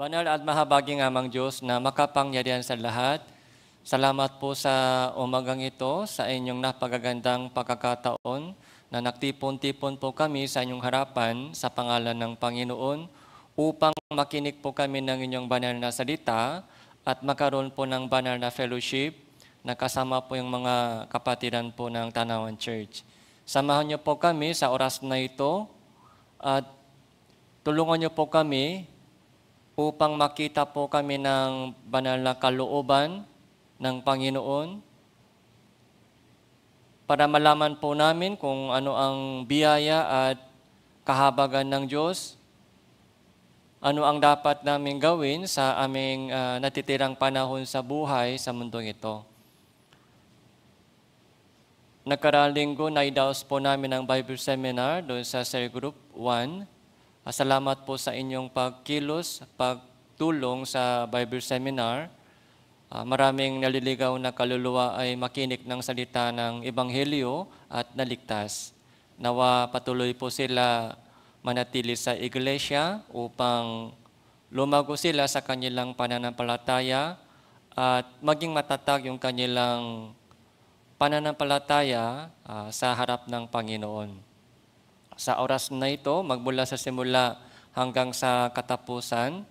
Banal at mahabaging amang Diyos na makapangyarihan sa lahat, salamat po sa umagang ito, sa inyong napagagandang pagkakataon na nagtipon-tipon po kami sa inyong harapan sa pangalan ng Panginoon upang makinig po kami ng inyong banal na salita at makaroon po ng banal na fellowship na kasama po yung mga kapatiran po ng Tanawan Church. Samahan niyo po kami sa oras na ito at tulungan niyo po kami upang makita po kami ng banal na kalooban ng Panginoon para malaman po namin kung ano ang biyaya at kahabagan ng Diyos, ano ang dapat namin gawin sa aming uh, natitirang panahon sa buhay sa mundong ito. Nakaralinggo linggo, naidaos po namin ang Bible Seminar doon sa Cell Group 1 Salamat po sa inyong pagkilos, pagtulong sa Bible Seminar. Ah, maraming naliligaw na kaluluwa ay makinig ng salita ng Ebanghelyo at naligtas. Nawa patuloy po sila manatili sa iglesia upang lumago sila sa kanilang pananampalataya at maging matatag yung kanilang pananampalataya uh, sa harap ng Panginoon sa oras na ito, magmula sa simula hanggang sa katapusan,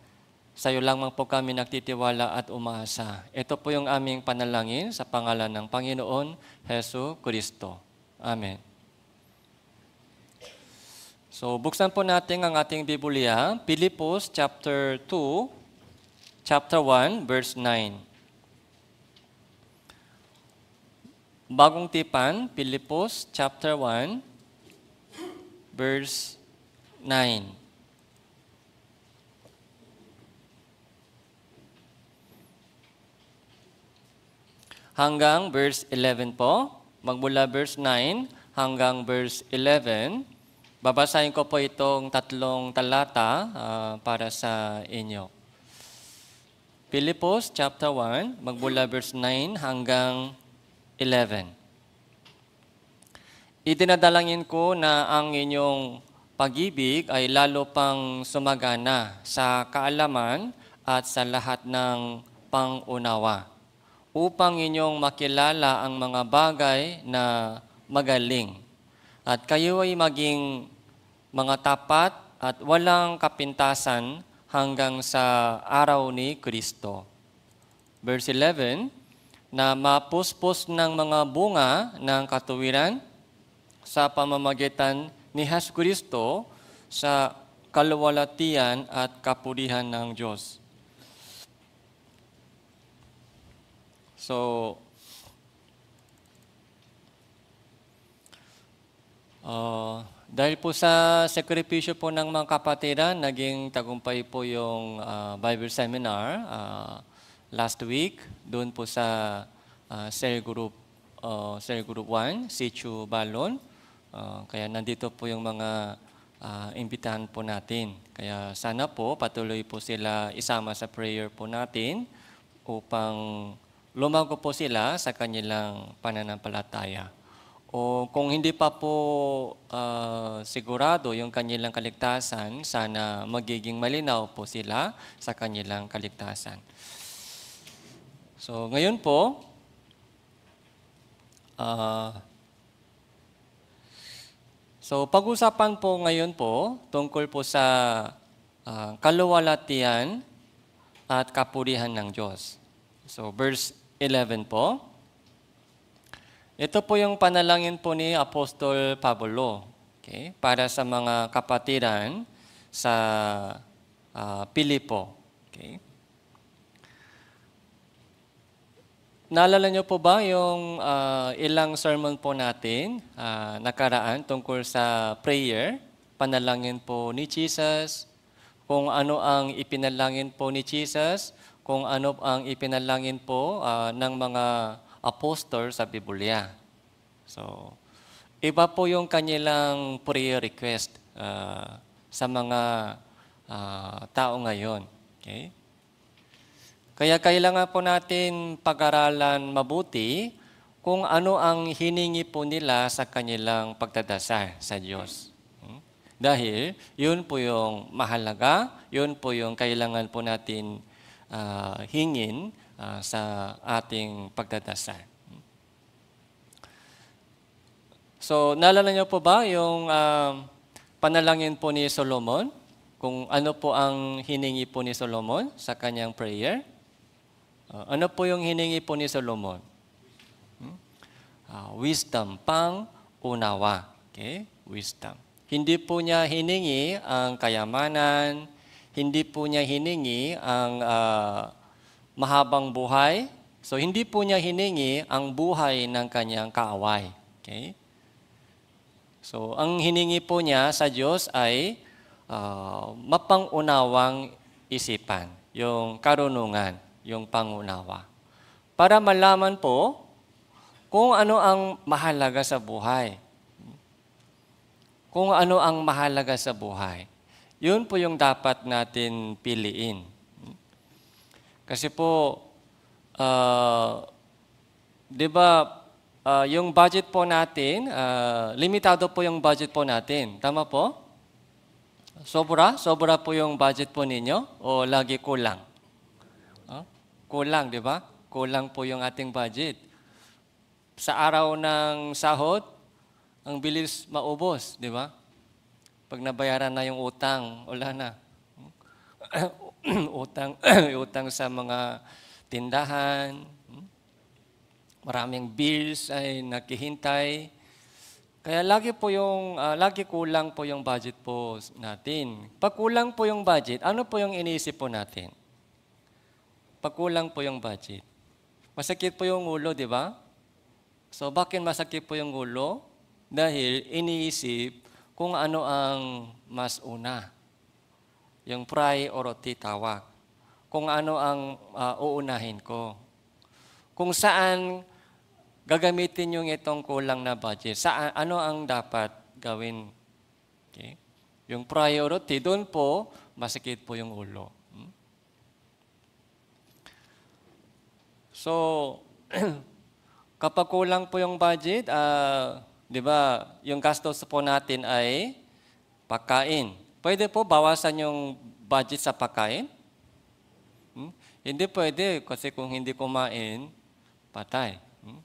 sa iyo lamang po kami nagtitiwala at umaasa. Ito po yung aming panalangin sa pangalan ng Panginoon, Heso Kristo. Amen. So, buksan po natin ang ating Biblia, Pilipos chapter 2, chapter 1, verse 9. Bagong tipan, Pilipos chapter 1, verse 9. Hanggang verse 11 po, magmula verse 9 hanggang verse 11, babasahin ko po itong tatlong talata uh, para sa inyo. Pilipos chapter 1, magmula verse 9 hanggang 11. Idinadalangin ko na ang inyong pag-ibig ay lalo pang sumagana sa kaalaman at sa lahat ng pangunawa upang inyong makilala ang mga bagay na magaling at kayo ay maging mga tapat at walang kapintasan hanggang sa araw ni Kristo. Verse 11, na mapuspos ng mga bunga ng katuwiran, sa pamamagitan ni Has Kristo sa kalwalatian at kapurihan ng Diyos. So, uh, dahil po sa sakripisyo po ng mga kapatiran, naging tagumpay po yung uh, Bible Seminar uh, last week doon po sa uh, cell group uh, cell group 1, Sichu Balon. Uh, kaya nandito po yung mga uh, imbitahan po natin. Kaya sana po patuloy po sila isama sa prayer po natin upang lumago po sila sa kanilang pananampalataya. O kung hindi pa po uh, sigurado yung kanilang kaligtasan, sana magiging malinaw po sila sa kanilang kaligtasan. So ngayon po, uh, So pag-usapan po ngayon po tungkol po sa uh, ah, kaluwalatian at kapurihan ng Diyos. So verse 11 po. Ito po yung panalangin po ni Apostol Pablo okay, para sa mga kapatiran sa uh, Pilipo. Okay. Naalala niyo po ba yung uh, ilang sermon po natin uh, nakaraan tungkol sa prayer, panalangin po ni Jesus, kung ano ang ipinalangin po ni Jesus, kung ano ang ipinalangin po uh, ng mga apostol sa Biblia. So, iba po yung kanilang prayer request uh, sa mga uh, tao ngayon. Okay? Kaya kailangan po natin pag-aralan mabuti kung ano ang hiningi po nila sa kanilang pagdadasal sa Diyos. Hmm? Dahil yun po yung mahalaga, yun po yung kailangan po natin uh, hingin uh, sa ating pagdadasal. Hmm? So, naalala niyo po ba yung uh, panalangin po ni Solomon? Kung ano po ang hiningi po ni Solomon sa kanyang prayer? Uh, ano po yung hiningi po ni Solomon? Hmm? Uh, wisdom, pang unawa. Okay? Wisdom. Hindi po niya hiningi ang kayamanan, hindi po niya hiningi ang uh, mahabang buhay. So, hindi po niya hiningi ang buhay ng kanyang kaaway. Okay? So, ang hiningi po niya sa Diyos ay uh, mapangunawang isipan, yung karunungan yung pangunawa. Para malaman po kung ano ang mahalaga sa buhay. Kung ano ang mahalaga sa buhay. Yun po yung dapat natin piliin. Kasi po, uh, di ba, uh, yung budget po natin, uh, limitado po yung budget po natin. Tama po? Sobra? Sobra po yung budget po ninyo? O lagi kulang? kulang, di ba? Kulang po yung ating budget. Sa araw ng sahod, ang bilis maubos, di ba? Pag nabayaran na yung utang, wala na. utang, utang sa mga tindahan, maraming bills ay nakihintay. Kaya lagi po yung uh, lagi kulang po yung budget po natin. Pag kulang po yung budget, ano po yung iniisip po natin? pagkulang po yung budget. Masakit po yung ulo, di ba? So bakit masakit po yung ulo? Dahil iniisip kung ano ang mas una. Yung priority tawag. Kung ano ang uh, uunahin ko. Kung saan gagamitin yung itong kulang na budget. Sa ano ang dapat gawin? Okay? Yung priority, doon po, masakit po yung ulo. So, kapag kulang po yung budget, uh, di ba, yung gastos po natin ay pagkain. Pwede po bawasan yung budget sa pagkain? Hmm? Hindi pwede kasi kung hindi kumain, patay. Hmm?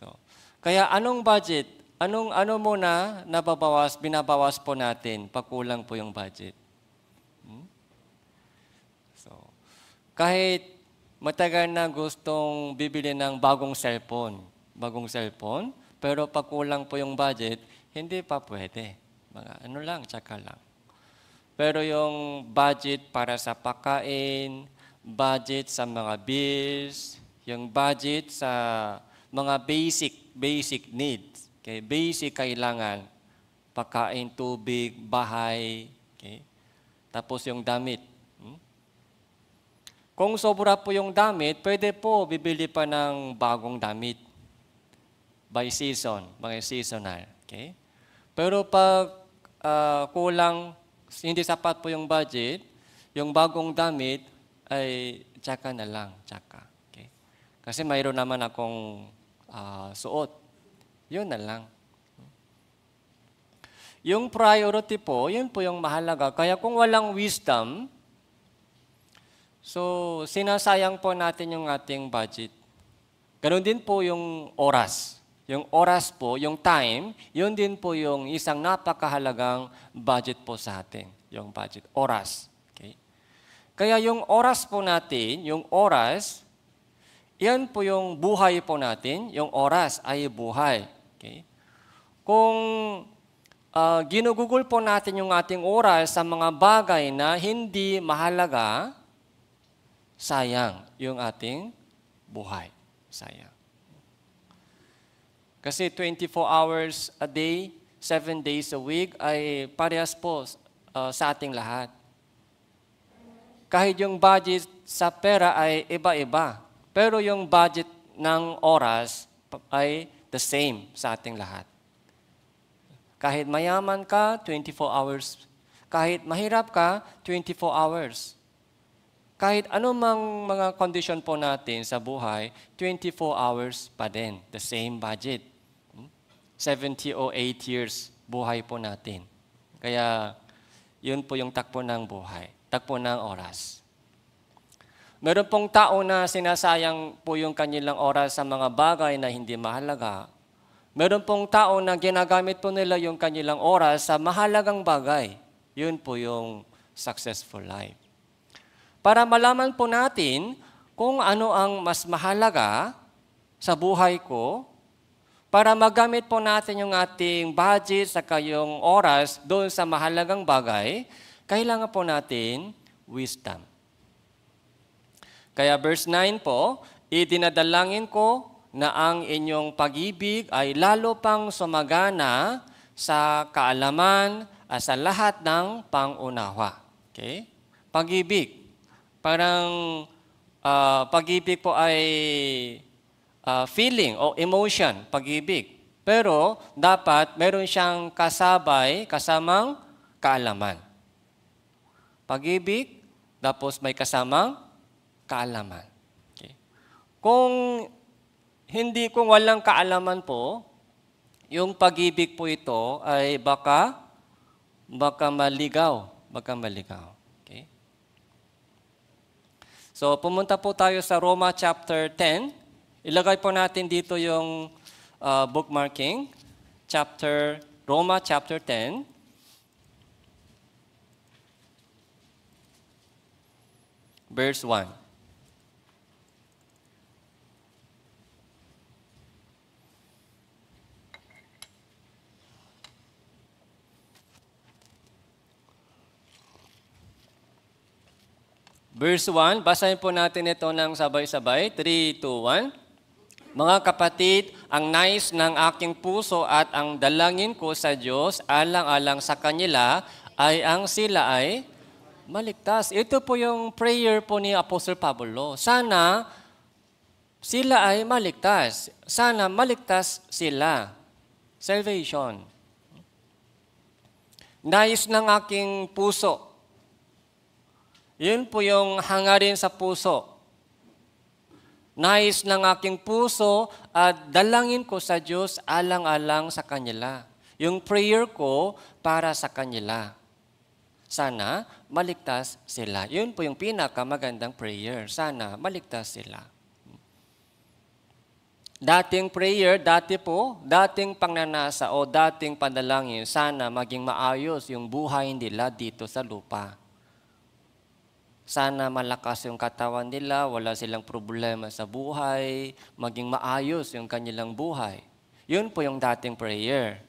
So, kaya anong budget? Anong ano muna nababawas, binabawas po natin pag kulang po yung budget? Hmm? So, kahit matagal na gustong bibili ng bagong cellphone. Bagong cellphone, pero pag kulang po yung budget, hindi pa pwede. Mga ano lang, tsaka lang. Pero yung budget para sa pagkain, budget sa mga bills, yung budget sa mga basic, basic needs. Okay, basic kailangan, pagkain, tubig, bahay, okay? Tapos yung damit, kung sobra po yung damit, pwede po bibili pa ng bagong damit by season, mga seasonal. Okay? Pero pag uh, kulang, hindi sapat po yung budget, yung bagong damit ay tsaka na lang, tsaka. Okay? Kasi mayroon naman akong uh, suot. Yun na lang. Yung priority po, yun po yung mahalaga. Kaya kung walang wisdom, So, sinasayang po natin yung ating budget. Ganon din po yung oras. Yung oras po, yung time, yun din po yung isang napakahalagang budget po sa atin. Yung budget, oras. Okay? Kaya yung oras po natin, yung oras, yan po yung buhay po natin. Yung oras ay buhay. Okay? Kung uh, ginugugol po natin yung ating oras sa mga bagay na hindi mahalaga, sayang yung ating buhay. Sayang. Kasi 24 hours a day, 7 days a week ay parehas po uh, sa ating lahat. Kahit yung budget sa pera ay iba-iba, pero yung budget ng oras ay the same sa ating lahat. Kahit mayaman ka, 24 hours. Kahit mahirap ka, 24 hours. Kahit anumang mga condition po natin sa buhay, 24 hours pa din, the same budget. 70 hmm? o 8 years buhay po natin. Kaya yun po yung takpo ng buhay, takpo ng oras. Meron pong tao na sinasayang po yung kanilang oras sa mga bagay na hindi mahalaga. Meron pong tao na ginagamit po nila yung kanilang oras sa mahalagang bagay. Yun po yung successful life para malaman po natin kung ano ang mas mahalaga sa buhay ko para magamit po natin yung ating budget sa kayong oras doon sa mahalagang bagay, kailangan po natin wisdom. Kaya verse 9 po, itinadalangin ko na ang inyong pag-ibig ay lalo pang sumagana sa kaalaman at sa lahat ng pangunawa. Okay? Pag-ibig. Parang uh, pag-ibig po ay uh, feeling o emotion, pag-ibig. Pero dapat meron siyang kasabay, kasamang kaalaman. Pag-ibig, tapos may kasamang kaalaman. Okay. Kung hindi, kung walang kaalaman po, yung pag-ibig po ito ay baka, baka maligaw, baka maligaw. So pumunta po tayo sa Roma chapter 10. Ilagay po natin dito yung uh, bookmarking. Chapter, Roma chapter 10. Verse 1. Verse 1, basahin po natin ito ng sabay-sabay. 3, 2, 1. Mga kapatid, ang nais nice ng aking puso at ang dalangin ko sa Diyos alang-alang sa kanila ay ang sila ay maligtas. Ito po yung prayer po ni Apostle Pablo. Sana sila ay maligtas. Sana maligtas sila. Salvation. Nais nice ng aking puso yun po yung hangarin sa puso. Nais ng aking puso at dalangin ko sa Diyos alang-alang sa Kanila. Yung prayer ko para sa Kanila. Sana maligtas sila. Yun po yung pinakamagandang prayer. Sana maligtas sila. Dating prayer, dati po, dating pangnanasa o dating panalangin, sana maging maayos yung buhay nila dito sa lupa. Sana malakas yung katawan nila, wala silang problema sa buhay, maging maayos yung kanilang buhay. Yun po yung dating prayer.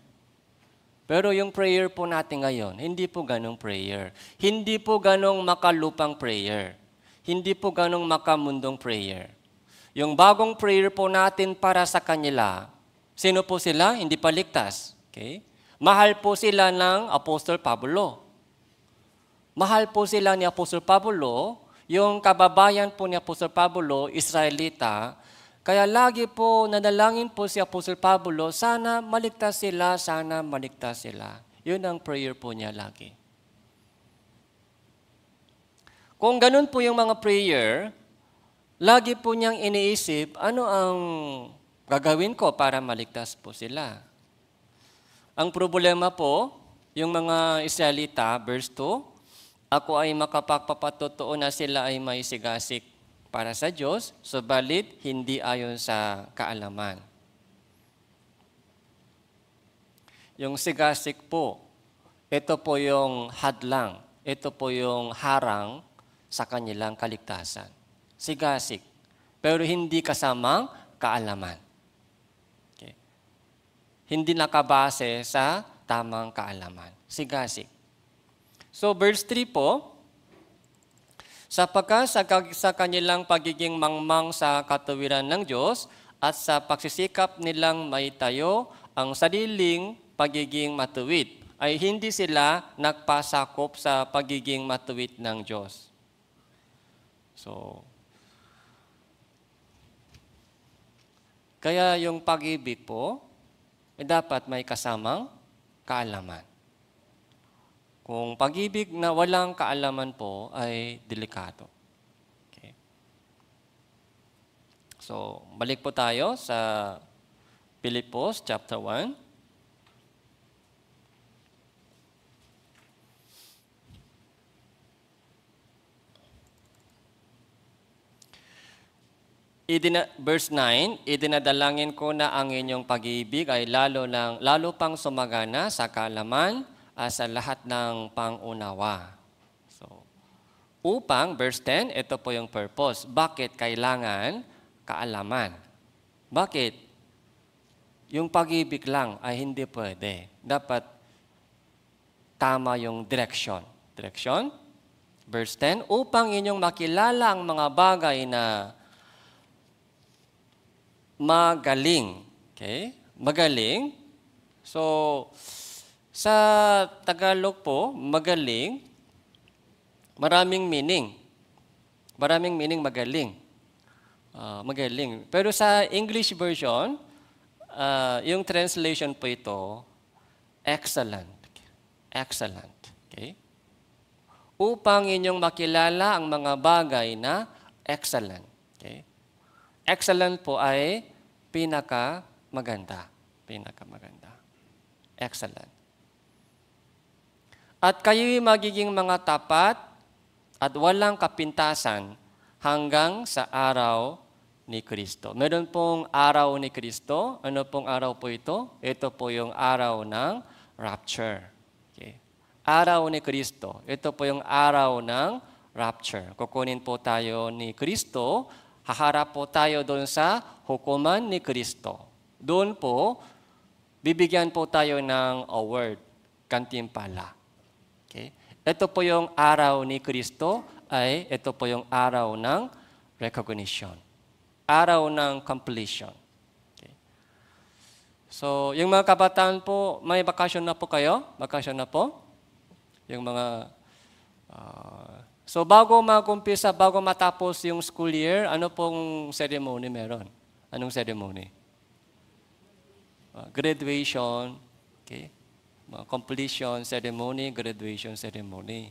Pero yung prayer po natin ngayon, hindi po ganong prayer. Hindi po ganong makalupang prayer. Hindi po ganong makamundong prayer. Yung bagong prayer po natin para sa kanila, sino po sila? Hindi paligtas. Okay? Mahal po sila ng Apostol Pablo. Mahal po sila ni Apostol Pablo, yung kababayan po ni Apostol Pablo, Israelita, kaya lagi po nanalangin po si Apostol Pablo, sana maligtas sila, sana maligtas sila. Yun ang prayer po niya lagi. Kung ganun po yung mga prayer, lagi po niyang iniisip, ano ang gagawin ko para maligtas po sila? Ang problema po, yung mga Israelita, verse 2, ako ay makapagpapatotoo na sila ay may sigasik para sa Diyos, subalit hindi ayon sa kaalaman. Yung sigasik po, ito po yung hadlang, ito po yung harang sa kanilang kaligtasan. Sigasik, pero hindi kasamang kaalaman. Okay. Hindi nakabase sa tamang kaalaman. Sigasik. So verse 3 po, Sapagkat sa, kanilang pagiging mangmang sa katuwiran ng Diyos at sa pagsisikap nilang may tayo ang sariling pagiging matuwid ay hindi sila nagpasakop sa pagiging matuwid ng Diyos. So, kaya yung pag-ibig po, eh dapat may kasamang kaalaman. Kung pag-ibig na walang kaalaman po ay delikado. Okay. So, balik po tayo sa Pilipos chapter 1. Idina, verse 9, Idinadalangin ko na ang inyong pag-ibig ay lalo, lang, lalo pang sumagana sa kalaman uh, sa lahat ng pangunawa. So, upang, verse 10, ito po yung purpose. Bakit kailangan kaalaman? Bakit? Yung pag-ibig lang ay hindi pwede. Dapat tama yung direction. Direction? Verse 10, upang inyong makilala ang mga bagay na magaling. Okay? Magaling. So, sa Tagalog po, magaling, maraming meaning. Maraming meaning magaling. Uh, magaling. Pero sa English version, uh, yung translation po ito, excellent. Excellent. Okay? Upang inyong makilala ang mga bagay na excellent. Okay? Excellent po ay pinaka pinakamaganda. Pinakamaganda. Excellent. At kayo'y magiging mga tapat at walang kapintasan hanggang sa araw ni Kristo. Meron pong araw ni Kristo. Ano pong araw po ito? Ito po yung araw ng rapture. Okay. Araw ni Kristo. Ito po yung araw ng rapture. Kukunin po tayo ni Kristo. Haharap po tayo doon sa hukuman ni Kristo. Doon po, bibigyan po tayo ng award, kantimpala. Ito po yung araw ni Kristo ay ito po yung araw ng recognition. Araw ng completion. Okay. So, yung mga kabataan po, may vacation na po kayo? Vacation na po? Yung mga... Uh, so, bago mag-umpisa, bago matapos yung school year, ano pong ceremony meron? Anong ceremony? Uh, graduation. Okay. Uh, completion ceremony, graduation ceremony.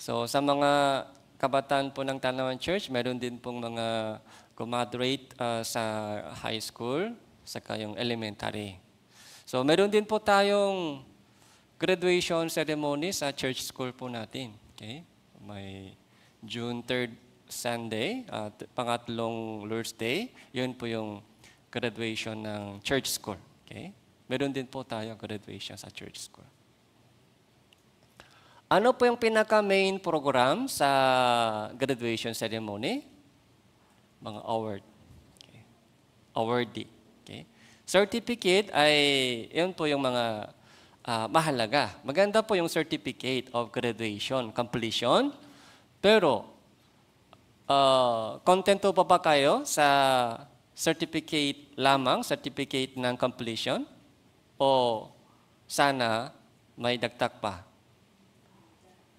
So sa mga kabataan po ng Tanawan Church, meron din pong mga gumadrate uh, sa high school, sa kayong elementary. So meron din po tayong graduation ceremony sa church school po natin. Okay? May June 3rd Sunday, at uh, pangatlong Lord's Day, yun po yung graduation ng church school. Okay? Meron din po tayo graduation sa church school. Ano po yung pinaka-main program sa graduation ceremony? Mga award. Okay. Awardee. Okay. Certificate ay, yun po yung mga uh, mahalaga. Maganda po yung certificate of graduation, completion. Pero, uh, contento pa ba kayo sa certificate lamang certificate ng completion o sana may dagtak pa?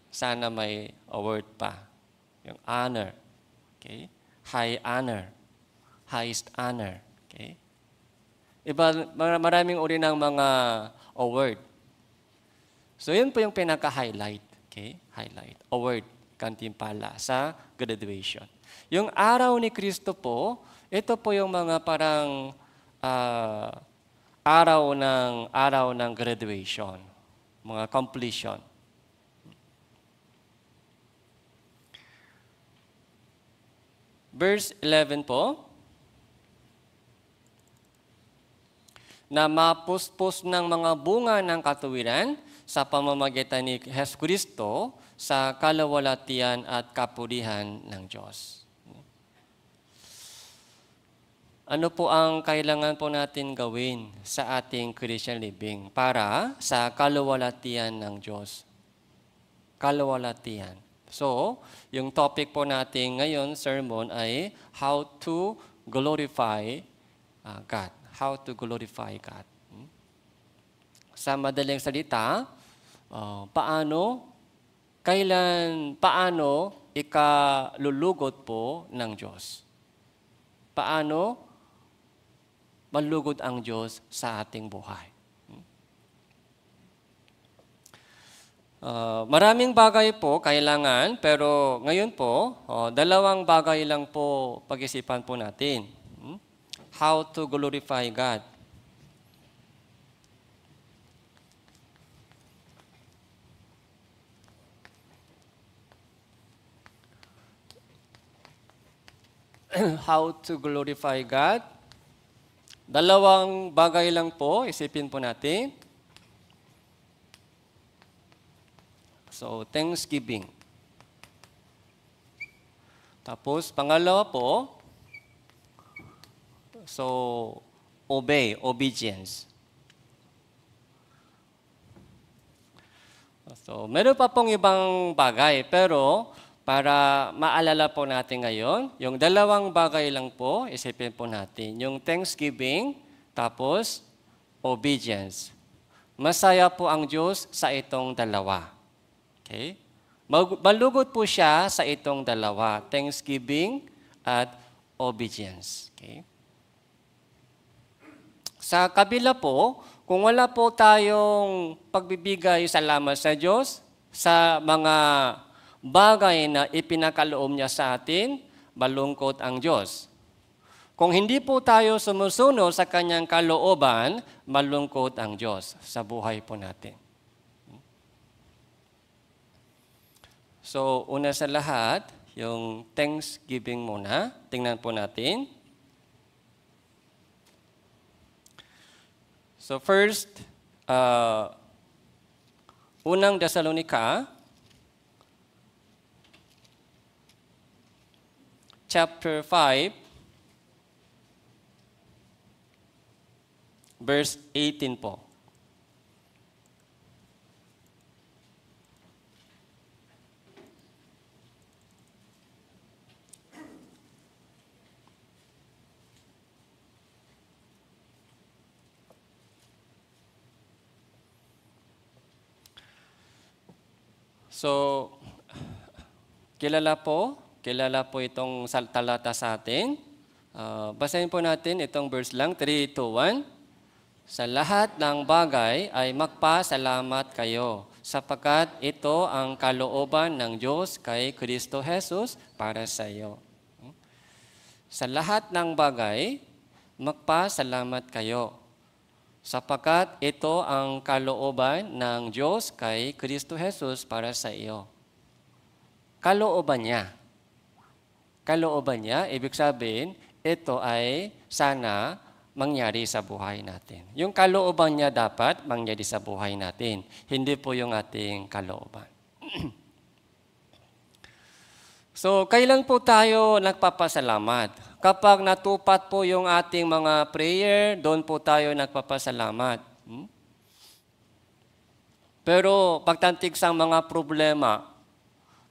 Sana may award pa. Yung honor. Okay? High honor. Highest honor. Okay? Iba, maraming uri ng mga award. So, yun po yung pinaka-highlight. Okay? Highlight. Award. Kantimpala sa graduation. Yung araw ni Kristo po, ito po yung mga parang uh, araw ng araw ng graduation, mga completion. Verse 11 po. Na mapuspos ng mga bunga ng katuwiran sa pamamagitan ni Hes Kristo sa kalawalatian at kapurihan ng Diyos. ano po ang kailangan po natin gawin sa ating Christian living para sa kaluwalatian ng Diyos? Kaluwalatian. So, yung topic po natin ngayon, sermon, ay how to glorify uh, God. How to glorify God. Hmm? Sa madaling salita, uh, paano, kailan, paano ikalulugot po ng Diyos? Paano malugod ang Diyos sa ating buhay. Uh, maraming bagay po kailangan, pero ngayon po, uh, dalawang bagay lang po pag-isipan po natin. Hmm? How to glorify God. How to glorify God Dalawang bagay lang po, isipin po natin. So, Thanksgiving. Tapos, pangalawa po, so, obey, obedience. So, meron pa pong ibang bagay, pero para maalala po natin ngayon, yung dalawang bagay lang po, isipin po natin, yung thanksgiving, tapos obedience. Masaya po ang Diyos sa itong dalawa. Okay? Malugod po siya sa itong dalawa, thanksgiving at obedience. Okay? Sa kabila po, kung wala po tayong pagbibigay salamat sa Diyos, sa mga bagay na ipinakaloob niya sa atin, malungkot ang Diyos. Kung hindi po tayo sumusunod sa kanyang kalooban, malungkot ang Diyos sa buhay po natin. So, una sa lahat, yung thanksgiving muna. Tingnan po natin. So first, uh, unang Dasalonika, chapter 5, verse 18 po. So, kilala po Kilala po itong talata sa atin. Uh, basahin po natin itong verse lang, 3 to 1. Sa lahat ng bagay ay magpasalamat kayo, sapagkat ito ang kalooban ng Diyos kay Kristo Jesus para sa iyo. Sa lahat ng bagay, magpasalamat kayo, sapagkat ito ang kalooban ng Diyos kay Kristo Jesus para sa iyo. Kalooban niya kalooban niya, ibig sabihin, ito ay sana mangyari sa buhay natin. Yung kalooban niya dapat mangyari sa buhay natin, hindi po yung ating kalooban. so, kailan po tayo nagpapasalamat? Kapag natupad po yung ating mga prayer, doon po tayo nagpapasalamat. Hmm? Pero pagtantig sa mga problema,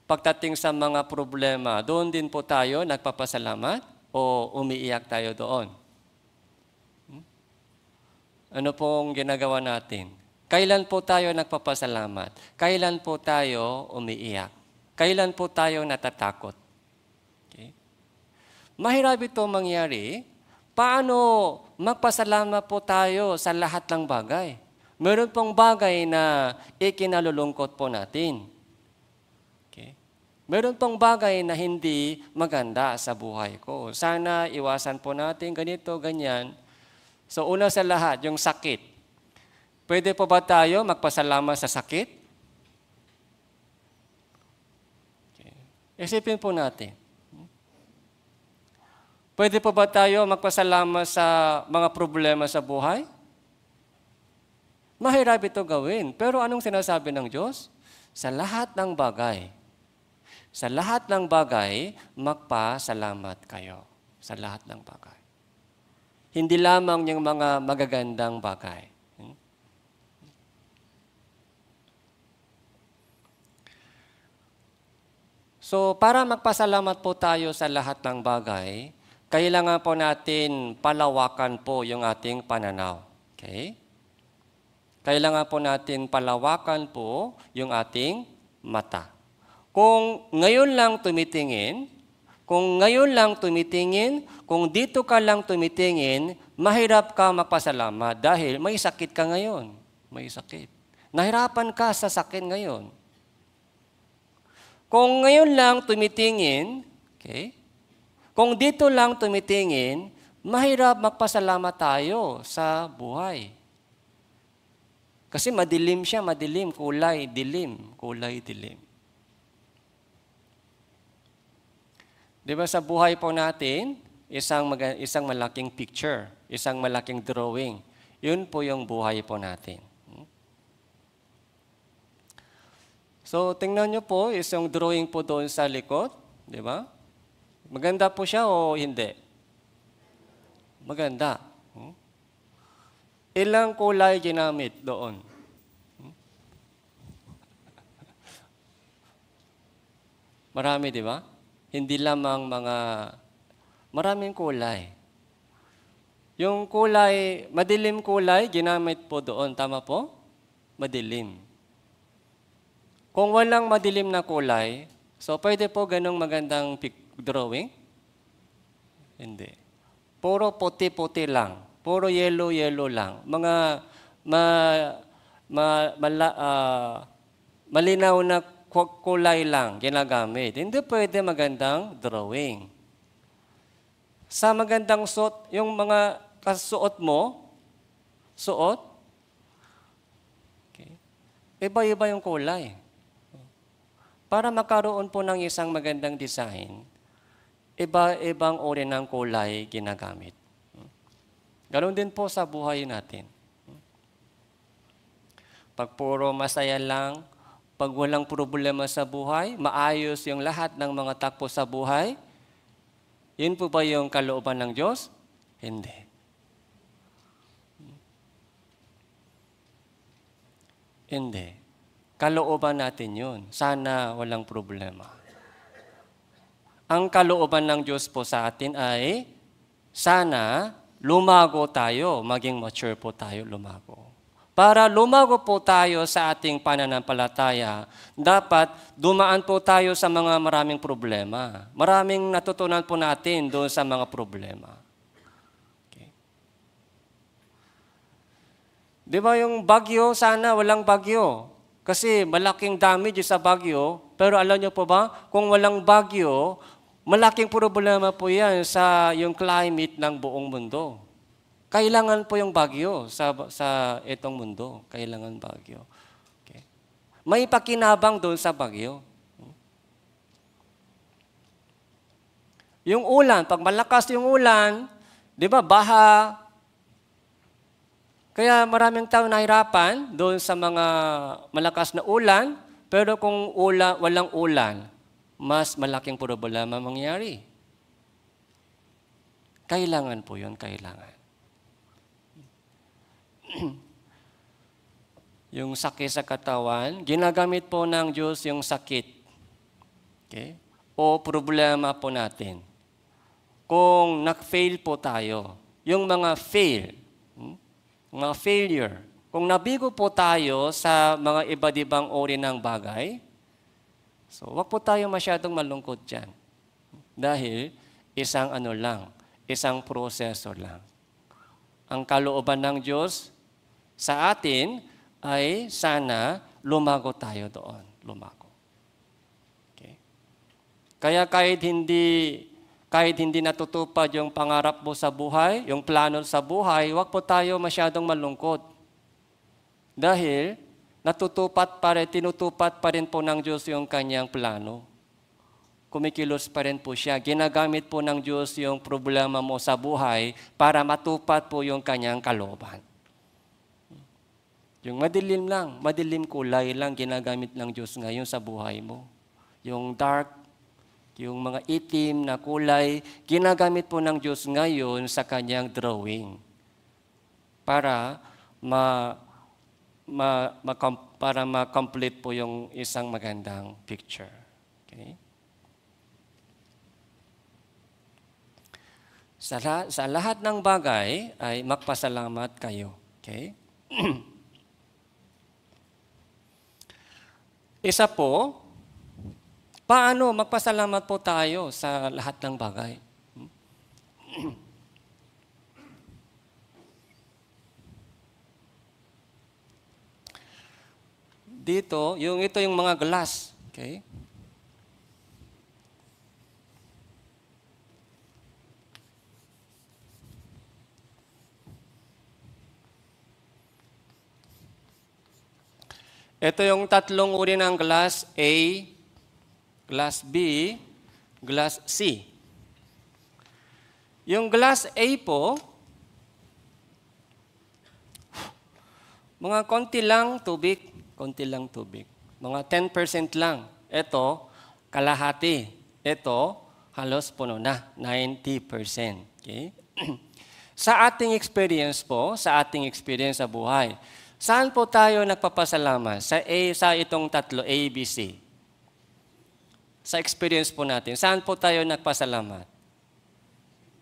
Pagdating sa mga problema, doon din po tayo nagpapasalamat o umiiyak tayo doon? Hmm? Ano pong ginagawa natin? Kailan po tayo nagpapasalamat? Kailan po tayo umiiyak? Kailan po tayo natatakot? Okay? Mahirap ito mangyari. Paano magpasalamat po tayo sa lahat ng bagay? Meron pong bagay na ikinalulungkot po natin. Meron pang bagay na hindi maganda sa buhay ko. Sana iwasan po natin ganito, ganyan. So una sa lahat, yung sakit. Pwede po ba tayo magpasalamat sa sakit? Okay. Isipin po natin. Pwede po ba tayo magpasalamat sa mga problema sa buhay? Mahirap ito gawin. Pero anong sinasabi ng Diyos? Sa lahat ng bagay, sa lahat ng bagay, magpasalamat kayo. Sa lahat ng bagay. Hindi lamang yung mga magagandang bagay. Hmm? So, para magpasalamat po tayo sa lahat ng bagay, kailangan po natin palawakan po yung ating pananaw. Okay? Kailangan po natin palawakan po yung ating mata. Kung ngayon lang tumitingin, kung ngayon lang tumitingin, kung dito ka lang tumitingin, mahirap ka magpasalamat dahil may sakit ka ngayon. May sakit. Nahirapan ka sa sakit ngayon. Kung ngayon lang tumitingin, okay? Kung dito lang tumitingin, mahirap magpasalamat tayo sa buhay. Kasi madilim siya, madilim, kulay, dilim, kulay, dilim. Di ba sa buhay po natin, isang, mag- isang malaking picture, isang malaking drawing. Yun po yung buhay po natin. So, tingnan nyo po, isang drawing po doon sa likod. Di ba? Maganda po siya o hindi? Maganda. Hmm? Ilang kulay ginamit doon? Marami, di ba? hindi lamang mga maraming kulay. Yung kulay, madilim kulay, ginamit po doon. Tama po? Madilim. Kung walang madilim na kulay, so pwede po ganong magandang drawing? Hindi. Puro puti-puti lang. Puro yellow-yellow lang. Mga ma, ma, mala, uh, malinaw na kulay lang ginagamit. Hindi pwede magandang drawing. Sa magandang suot, yung mga kasuot mo, suot, okay. iba-iba yung kulay. Para makaroon po ng isang magandang design, iba-ibang uri ng kulay ginagamit. Ganon din po sa buhay natin. Pag puro masaya lang, pag walang problema sa buhay, maayos yung lahat ng mga takbo sa buhay, yun po ba yung kalooban ng Diyos? Hindi. Hindi. Kalooban natin yun. Sana walang problema. Ang kalooban ng Diyos po sa atin ay sana lumago tayo, maging mature po tayo lumago. Para lumago po tayo sa ating pananampalataya, dapat dumaan po tayo sa mga maraming problema. Maraming natutunan po natin doon sa mga problema. Okay. Di ba yung bagyo, sana walang bagyo. Kasi malaking damage sa bagyo, pero alam niyo po ba, kung walang bagyo, malaking problema po yan sa yung climate ng buong mundo. Kailangan po yung bagyo sa, sa itong mundo. Kailangan bagyo. Okay. May pakinabang doon sa bagyo. Yung ulan, pag malakas yung ulan, di ba, baha. Kaya maraming tao nahirapan doon sa mga malakas na ulan, pero kung ula, walang ulan, mas malaking problema mangyari. Kailangan po yun, kailangan. yung sakit sa katawan, ginagamit po ng Diyos yung sakit. Okay? O problema po natin. Kung nag-fail po tayo, yung mga fail, hmm? mga failure, kung nabigo po tayo sa mga iba't ibang ori ng bagay, so wag po tayo masyadong malungkot dyan. Dahil isang ano lang, isang proseso lang. Ang kalooban ng Diyos, sa atin ay sana lumago tayo doon. Lumago. Okay? Kaya kahit hindi kahit hindi natutupad yung pangarap mo sa buhay, yung plano sa buhay, huwag po tayo masyadong malungkot. Dahil natutupad pa rin, tinutupad pa rin po ng Diyos yung kanyang plano. Kumikilos pa rin po siya. Ginagamit po ng Diyos yung problema mo sa buhay para matupad po yung kanyang kalooban. Yung madilim lang, madilim kulay lang ginagamit ng Diyos ngayon sa buhay mo. Yung dark, yung mga itim na kulay, ginagamit po ng Diyos ngayon sa kanyang drawing. Para ma, ma, ma para ma-complete po yung isang magandang picture. Okay? Sa, sa lahat ng bagay ay magpasalamat kayo. Okay? Isa po, paano magpasalamat po tayo sa lahat ng bagay? Dito, yung ito yung mga glass. Okay? Ito yung tatlong uri ng glass A, glass B, glass C. Yung glass A po, mga konti lang tubig, konti lang tubig. Mga 10% lang. Ito, kalahati. Ito, halos puno na, 90%. Okay? sa ating experience po, sa ating experience sa buhay, Saan po tayo nagpapasalamat? Sa, A, sa itong tatlo, A, B, C. Sa experience po natin, saan po tayo nagpasalamat?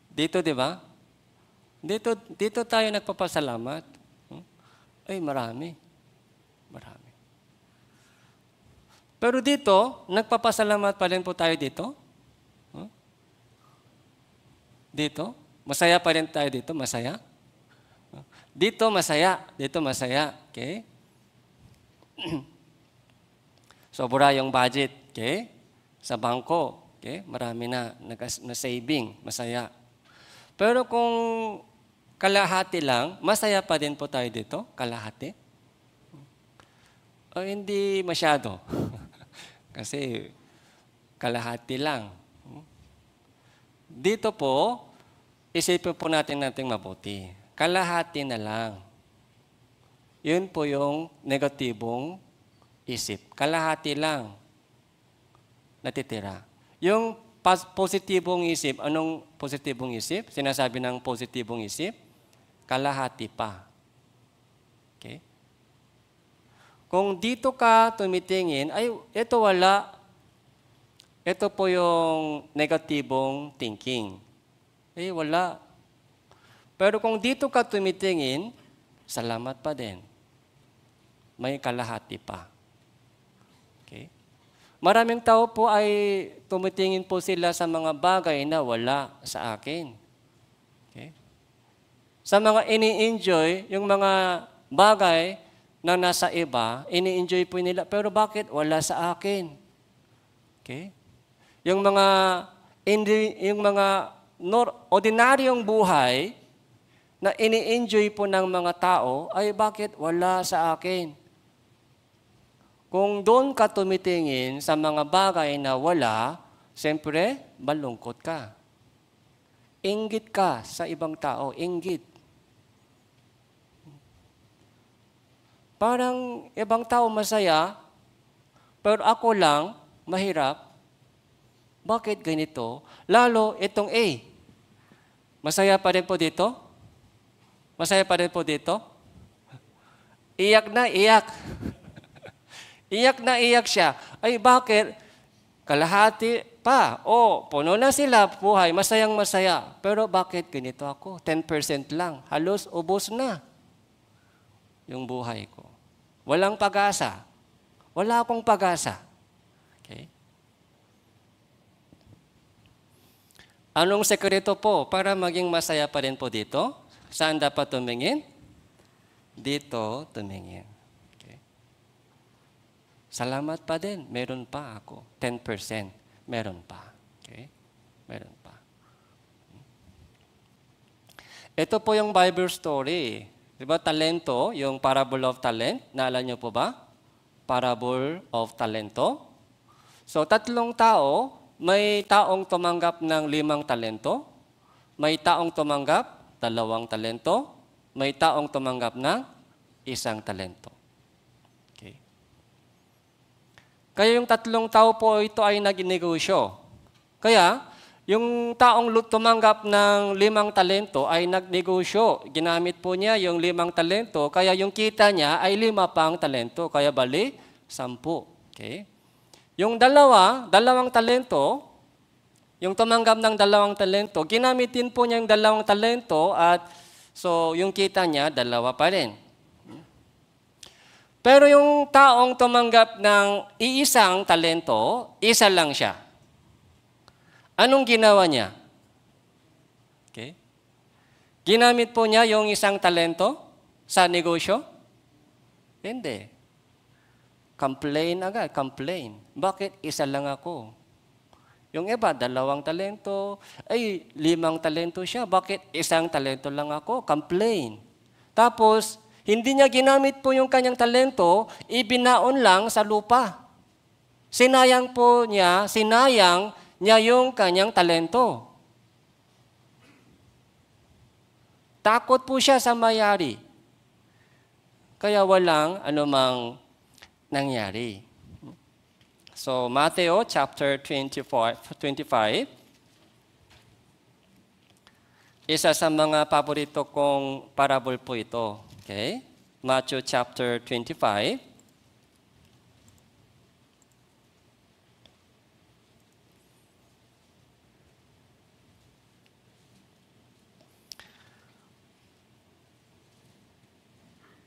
Dito, di ba? Dito, dito tayo nagpapasalamat. Hmm? Ay, marami. Marami. Pero dito, nagpapasalamat pa rin po tayo dito. Hmm? Dito? Masaya pa rin tayo dito? Masaya? Dito masaya, dito masaya. Okay? Sobra yung budget. Okay? Sa bangko. Okay? Marami na, na-saving. Masaya. Pero kung kalahati lang, masaya pa din po tayo dito, kalahati. O hindi masyado. Kasi kalahati lang. Dito po, isipin po natin nating mabuti kalahati na lang. Yun po yung negatibong isip. Kalahati lang natitira. Yung positibong isip, anong positibong isip? Sinasabi ng positibong isip, kalahati pa. Okay? Kung dito ka tumitingin, ay, ito wala. Ito po yung negatibong thinking. Eh, wala. Pero kung dito ka tumitingin, salamat pa din. May kalahati pa. Okay? Maraming tao po ay tumitingin po sila sa mga bagay na wala sa akin. Okay? Sa mga ini-enjoy, yung mga bagay na nasa iba, ini-enjoy po nila. Pero bakit? Wala sa akin. Okay? Yung mga, yung mga nor, ordinaryong buhay, na ini-enjoy po ng mga tao, ay bakit wala sa akin? Kung doon ka tumitingin sa mga bagay na wala, siyempre, malungkot ka. Ingit ka sa ibang tao, ingit. Parang ibang tao masaya, pero ako lang, mahirap. Bakit ganito? Lalo itong A. Masaya pa rin po dito? Masaya pa rin po dito? Iyak na iyak. iyak na iyak siya. Ay bakit? Kalahati pa. O, oh, puno na sila buhay. Masayang masaya. Pero bakit ganito ako? 10% lang. Halos ubos na yung buhay ko. Walang pag-asa. Wala akong pag-asa. Okay? Anong sekreto po para maging masaya pa rin po dito? Saan dapat tumingin? Dito tumingin. Okay. Salamat pa din. Meron pa ako. 10%. Meron pa. Okay? Meron pa. Ito po yung Bible story. Di ba talento, yung parable of talent? Naala niyo po ba? Parable of talento. So, tatlong tao, may taong tumanggap ng limang talento, may taong tumanggap dalawang talento, may taong tumanggap ng isang talento. Okay. Kaya yung tatlong tao po ito ay naginegosyo. Kaya, yung taong tumanggap ng limang talento ay nagnegosyo. Ginamit po niya yung limang talento, kaya yung kita niya ay lima pang talento, kaya bali, sampu. Okay? Yung dalawa, dalawang talento, yung tumanggap ng dalawang talento, ginamit din po niya yung dalawang talento at so yung kita niya, dalawa pa rin. Pero yung taong tumanggap ng iisang talento, isa lang siya. Anong ginawa niya? Okay. Ginamit po niya yung isang talento sa negosyo? Hindi. Complain agad, complain. Bakit isa lang ako? Yung iba, dalawang talento. Ay, limang talento siya. Bakit isang talento lang ako? Complain. Tapos, hindi niya ginamit po yung kanyang talento, ibinaon lang sa lupa. Sinayang po niya, sinayang niya yung kanyang talento. Takot po siya sa mayari. Kaya walang anumang nangyari. So Matthew chapter 24, 25 isa sa mga paborito kong parable po ito. Okay? Matthew chapter 25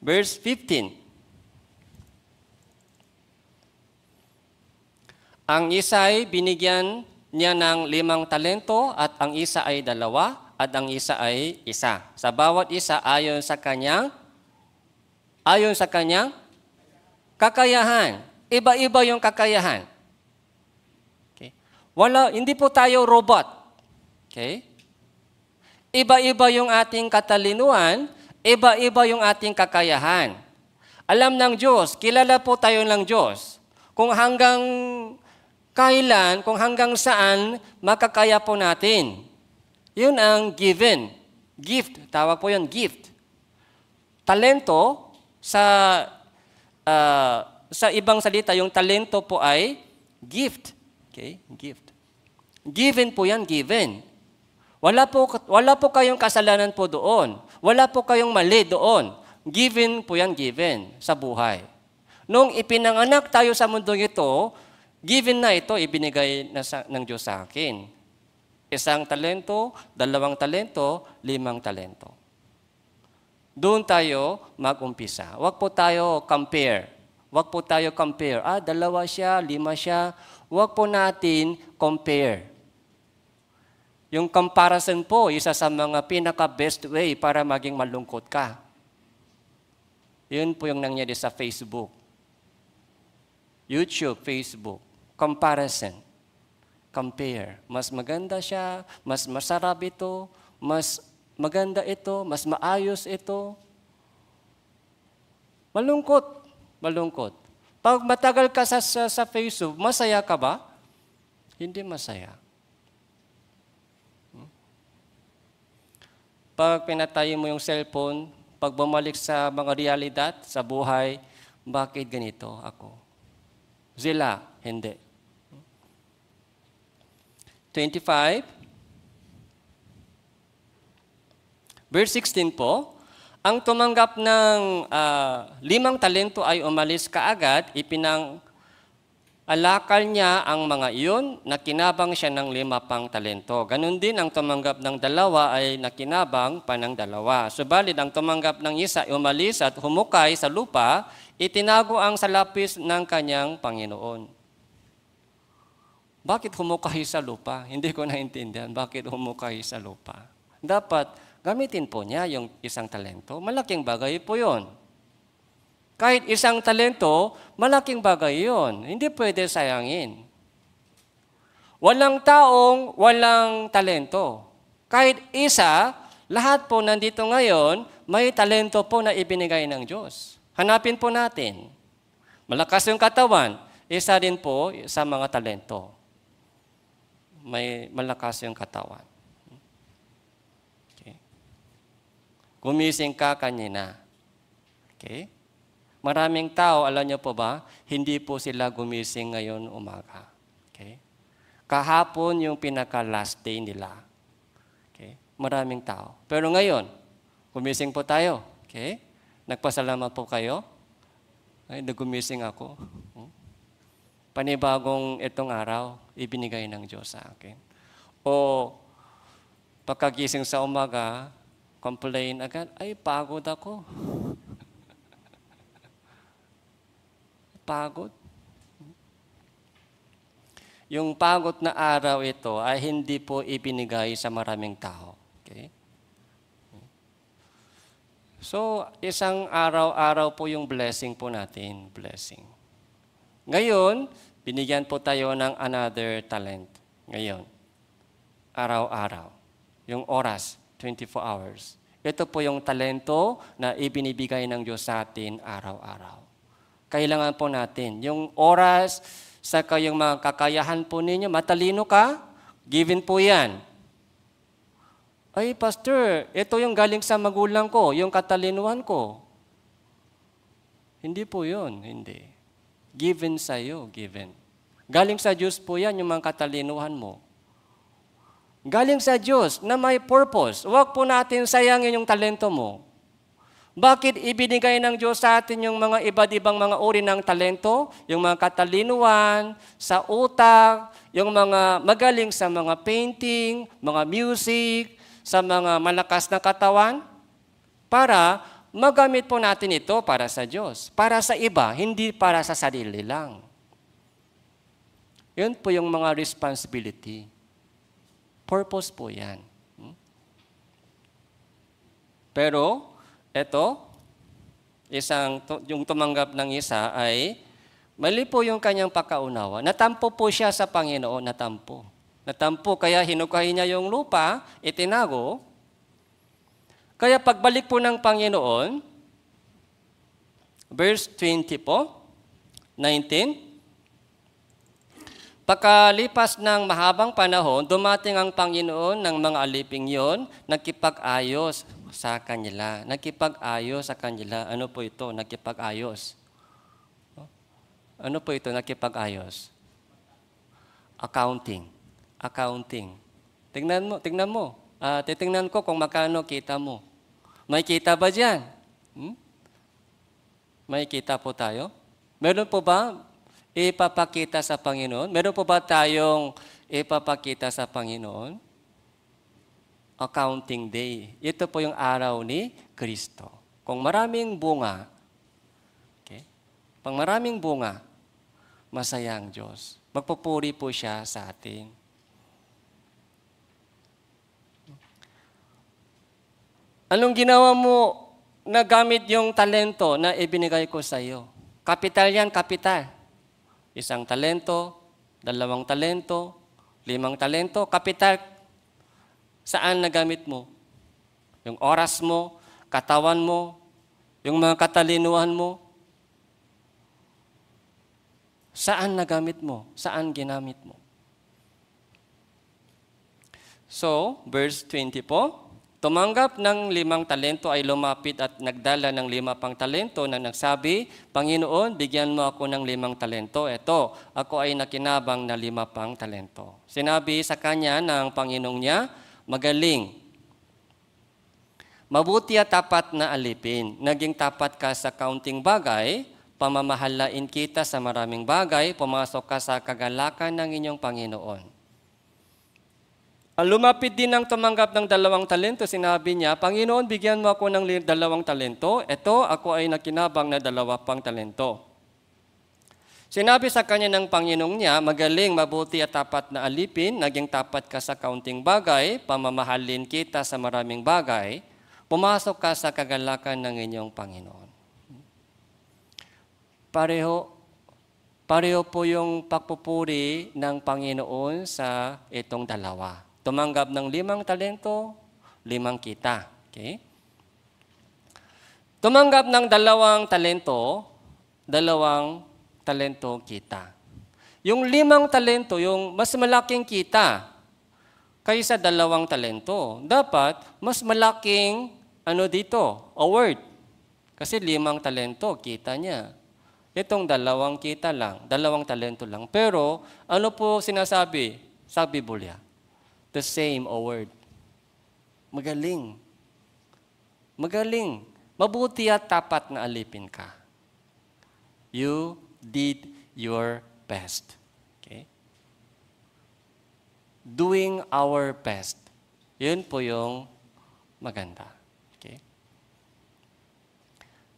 verse 15. Ang isa ay binigyan niya ng limang talento at ang isa ay dalawa at ang isa ay isa. Sa bawat isa ayon sa kanyang ayon sa kanyang kakayahan. Iba-iba yung kakayahan. Okay? Wala, hindi po tayo robot. Okay? Iba-iba yung ating katalinuhan, iba-iba yung ating kakayahan. Alam ng Diyos, kilala po tayo ng Diyos. Kung hanggang kailan, kung hanggang saan makakaya po natin. Yun ang given. Gift, tawag po yun, gift. Talento, sa, uh, sa ibang salita, yung talento po ay gift. Okay, gift. Given po yan, given. Wala po, wala po kayong kasalanan po doon. Wala po kayong mali doon. Given po yan, given sa buhay. Nung ipinanganak tayo sa mundong ito, Given na ito, ibinigay na sa, ng Diyos sa akin. Isang talento, dalawang talento, limang talento. Doon tayo mag-umpisa. Huwag po tayo compare. Huwag po tayo compare. Ah, dalawa siya, lima siya. Huwag po natin compare. Yung comparison po, isa sa mga pinaka-best way para maging malungkot ka. Yun po yung nangyari sa Facebook. YouTube, Facebook comparison. Compare. Mas maganda siya, mas masarap ito, mas maganda ito, mas maayos ito. Malungkot. Malungkot. Pag matagal ka sa, sa, sa Facebook, masaya ka ba? Hindi masaya. Hmm? Pag pinatayin mo yung cellphone, pag bumalik sa mga realidad, sa buhay, bakit ganito ako? Sila, hindi. 25. Verse 16 po, ang tumanggap ng uh, limang talento ay umalis kaagad, ipinang alakal niya ang mga iyon, nakinabang siya ng lima pang talento. Ganon din ang tumanggap ng dalawa ay nakinabang pa ng dalawa. Subalit ang tumanggap ng isa ay umalis at humukay sa lupa, itinago ang salapis ng kanyang Panginoon. Bakit humukahi sa lupa? Hindi ko naintindihan. Bakit humukahi sa lupa? Dapat gamitin po niya yung isang talento. Malaking bagay po yon. Kahit isang talento, malaking bagay yon. Hindi pwede sayangin. Walang taong walang talento. Kahit isa, lahat po nandito ngayon, may talento po na ibinigay ng Diyos. Hanapin po natin. Malakas yung katawan, isa din po sa mga talento may malakas yung katawan. Okay. Gumising ka kanina. Okay? Maraming tao, alam niyo po ba, hindi po sila gumising ngayon umaga. Okay? Kahapon yung pinaka-last day nila. Okay? Maraming tao. Pero ngayon, gumising po tayo. Okay? Nagpasalamat po kayo. Ay, nagumising ako. Hmm? panibagong itong araw, ibinigay ng Diyos sa akin. O pagkagising sa umaga, complain agad, ay pagod ako. pagod. Yung pagod na araw ito ay hindi po ibinigay sa maraming tao. Okay? So, isang araw-araw po yung blessing po natin. Blessing. Ngayon, binigyan po tayo ng another talent. Ngayon, araw-araw. Yung oras, 24 hours. Ito po yung talento na ibinibigay ng Diyos sa atin araw-araw. Kailangan po natin yung oras, sa kayong mga kakayahan po ninyo, matalino ka, given po yan. Ay, pastor, ito yung galing sa magulang ko, yung katalinuhan ko. Hindi po yun, hindi. Given sa iyo, given. Galing sa Diyos po yan, yung mga katalinuhan mo. Galing sa Diyos na may purpose. Huwag po natin sayangin yung talento mo. Bakit ibinigay ng Diyos sa atin yung mga iba't ibang mga uri ng talento, yung mga katalinuhan, sa utak, yung mga magaling sa mga painting, mga music, sa mga malakas na katawan? Para magamit po natin ito para sa Diyos. Para sa iba, hindi para sa sarili lang. Yun po yung mga responsibility. Purpose po yan. Hmm? Pero, ito, isang, yung tumanggap ng isa ay, mali po yung kanyang pakaunawa. Natampo po siya sa Panginoon, natampo. Natampo, kaya hinukahin niya yung lupa, itinago, kaya pagbalik po ng Panginoon, verse 20 po, 19, Pagkalipas ng mahabang panahon, dumating ang Panginoon ng mga aliping yon, nagkipag-ayos sa kanila. Nagkipag-ayos sa kanila. Ano po ito? Nagkipag-ayos. Ano po ito? Nagkipag-ayos. Accounting. Accounting. Tingnan mo, tingnan mo uh, titingnan ko kung magkano kita mo. May kita ba dyan? Hmm? May kita po tayo? Meron po ba ipapakita sa Panginoon? Meron po ba tayong ipapakita sa Panginoon? Accounting Day. Ito po yung araw ni Kristo. Kung maraming bunga, okay? pang maraming bunga, masayang ang Diyos. Magpupuri po siya sa atin. Anong ginawa mo na gamit yung talento na ibinigay ko sa iyo? Kapital yan, kapital. Isang talento, dalawang talento, limang talento, kapital. Saan nagamit mo? Yung oras mo, katawan mo, yung mga katalinuhan mo. Saan nagamit mo? Saan ginamit mo? So, verse 20 po. Tumanggap ng limang talento ay lumapit at nagdala ng lima pang talento na nagsabi, Panginoon, bigyan mo ako ng limang talento. Ito, ako ay nakinabang na lima pang talento. Sinabi sa kanya ng Panginoong niya, magaling. Mabuti at tapat na alipin. Naging tapat ka sa kaunting bagay, pamamahalain kita sa maraming bagay, pumasok ka sa kagalakan ng inyong Panginoon. Ang ah, lumapit din ang tumanggap ng dalawang talento, sinabi niya, Panginoon, bigyan mo ako ng dalawang talento. Ito, ako ay nakinabang na dalawa pang talento. Sinabi sa kanya ng Panginoong niya, magaling, mabuti at tapat na alipin, naging tapat ka sa kaunting bagay, pamamahalin kita sa maraming bagay, pumasok ka sa kagalakan ng inyong Panginoon. Pareho, pareho po yung pagpupuri ng Panginoon sa itong dalawa tumanggap ng limang talento, limang kita. Okay? Tumanggap ng dalawang talento, dalawang talento kita. Yung limang talento, yung mas malaking kita kaysa dalawang talento. Dapat, mas malaking ano dito, award. Kasi limang talento, kita niya. Itong dalawang kita lang, dalawang talento lang. Pero, ano po sinasabi sa Biblia? the same, O Word. Magaling. Magaling. Mabuti at tapat na alipin ka. You did your best. Okay? Doing our best. Yun po yung maganda. Okay?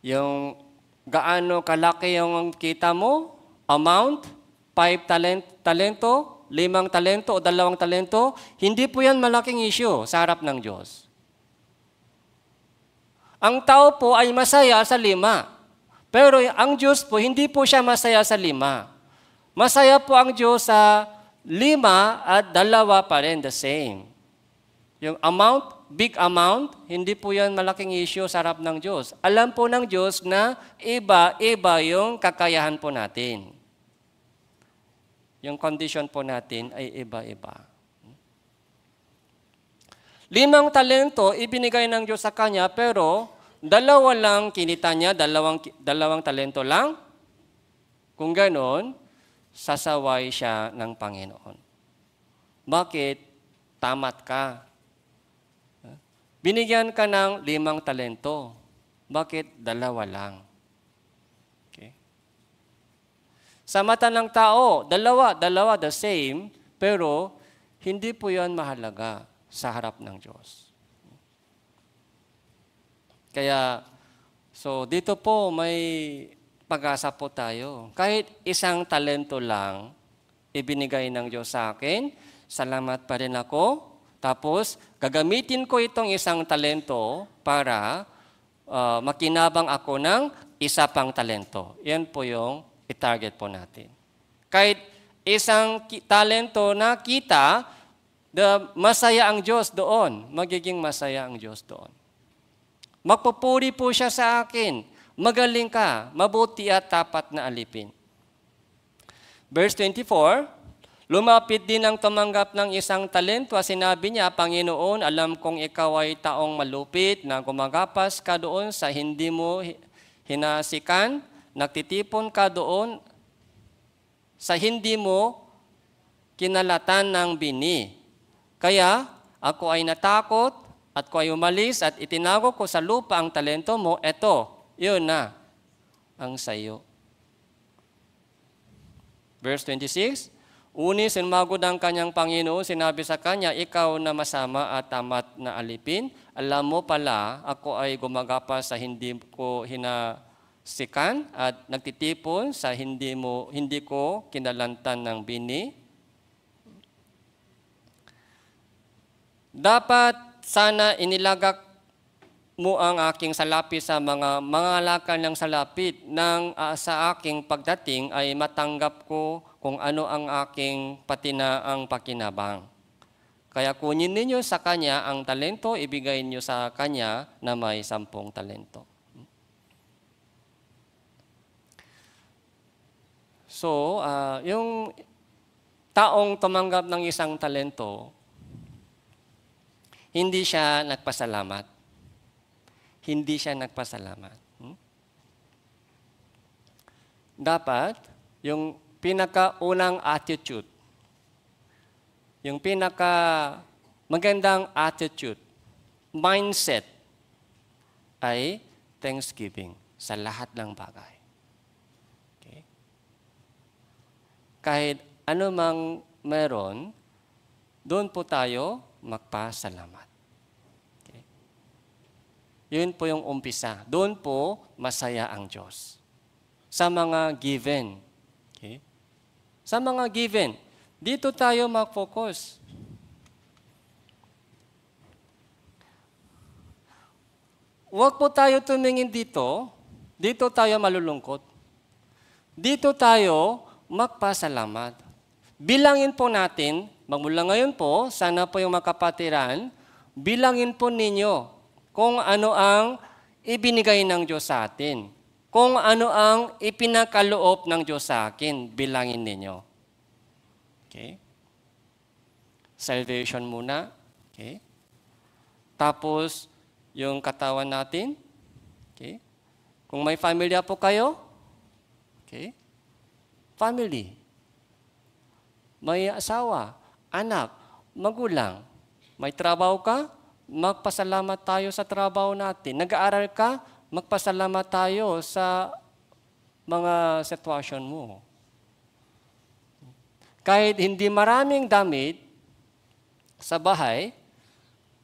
Yung gaano kalaki yung kita mo, amount, five talent, talento, limang talento o dalawang talento, hindi po yan malaking issue sa harap ng Diyos. Ang tao po ay masaya sa lima. Pero ang Diyos po, hindi po siya masaya sa lima. Masaya po ang Diyos sa lima at dalawa pa rin, the same. Yung amount, big amount, hindi po yan malaking issue sa harap ng Diyos. Alam po ng Diyos na iba-iba yung kakayahan po natin. Yung condition po natin ay iba-iba. Limang talento ibinigay ng Diyos sa kanya pero dalawa lang kinita niya, dalawang, dalawang talento lang. Kung ganoon, sasaway siya ng Panginoon. Bakit? Tamat ka. Binigyan ka ng limang talento. Bakit dalawa lang? Sa mata ng tao, dalawa, dalawa, the same, pero hindi po yon mahalaga sa harap ng Diyos. Kaya, so dito po may pag-asa po tayo. Kahit isang talento lang, ibinigay ng Diyos sa akin, salamat pa rin ako. Tapos, gagamitin ko itong isang talento para uh, makinabang ako ng isa pang talento. Yan po yung i-target po natin. Kahit isang talento na kita, the masaya ang Diyos doon. Magiging masaya ang Diyos doon. Magpupuri po siya sa akin. Magaling ka, mabuti at tapat na alipin. Verse 24, Lumapit din ang tumanggap ng isang talento at sinabi niya, Panginoon, alam kong ikaw ay taong malupit na gumagapas ka doon sa hindi mo hinasikan Nagtitipon ka doon sa hindi mo kinalatan ng bini. Kaya ako ay natakot at ko ay umalis at itinago ko sa lupa ang talento mo. Eto, yun na ang sayo. Verse 26, Uni sinmagod ang kanyang Panginoon, sinabi sa kanya, ikaw na masama at tamat na alipin. Alam mo pala, ako ay gumagapa sa hindi ko hina, sikan at nagtitipon sa hindi mo hindi ko kinalantan ng bini. Dapat sana inilagak mo ang aking salapi sa mga mga mangalakan ng salapit nang uh, sa aking pagdating ay matanggap ko kung ano ang aking patina ang pakinabang. Kaya kunin ninyo sa kanya ang talento, ibigay niyo sa kanya na may sampung talento. So, uh, yung taong tumanggap ng isang talento, hindi siya nagpasalamat. Hindi siya nagpasalamat. Hmm? Dapat, yung pinakaunang attitude, yung pinaka magandang attitude, mindset, ay thanksgiving sa lahat ng bagay. kahit anumang meron, doon po tayo magpasalamat. Okay? Yun po yung umpisa. Doon po masaya ang Diyos. Sa mga given. Okay? Sa mga given, dito tayo mag-focus. Huwag po tayo tumingin dito. Dito tayo malulungkot. Dito tayo magpasalamat. Bilangin po natin, magmula ngayon po, sana po yung makapatiran, bilangin po ninyo kung ano ang ibinigay ng Diyos sa atin. Kung ano ang ipinakaloob ng Diyos sa akin, bilangin ninyo. Okay? Salvation muna. Okay? Tapos, yung katawan natin. Okay? Kung may pamilya po kayo, okay? family. May asawa, anak, magulang. May trabaho ka, magpasalamat tayo sa trabaho natin. Nag-aaral ka, magpasalamat tayo sa mga sitwasyon mo. Kahit hindi maraming damit sa bahay,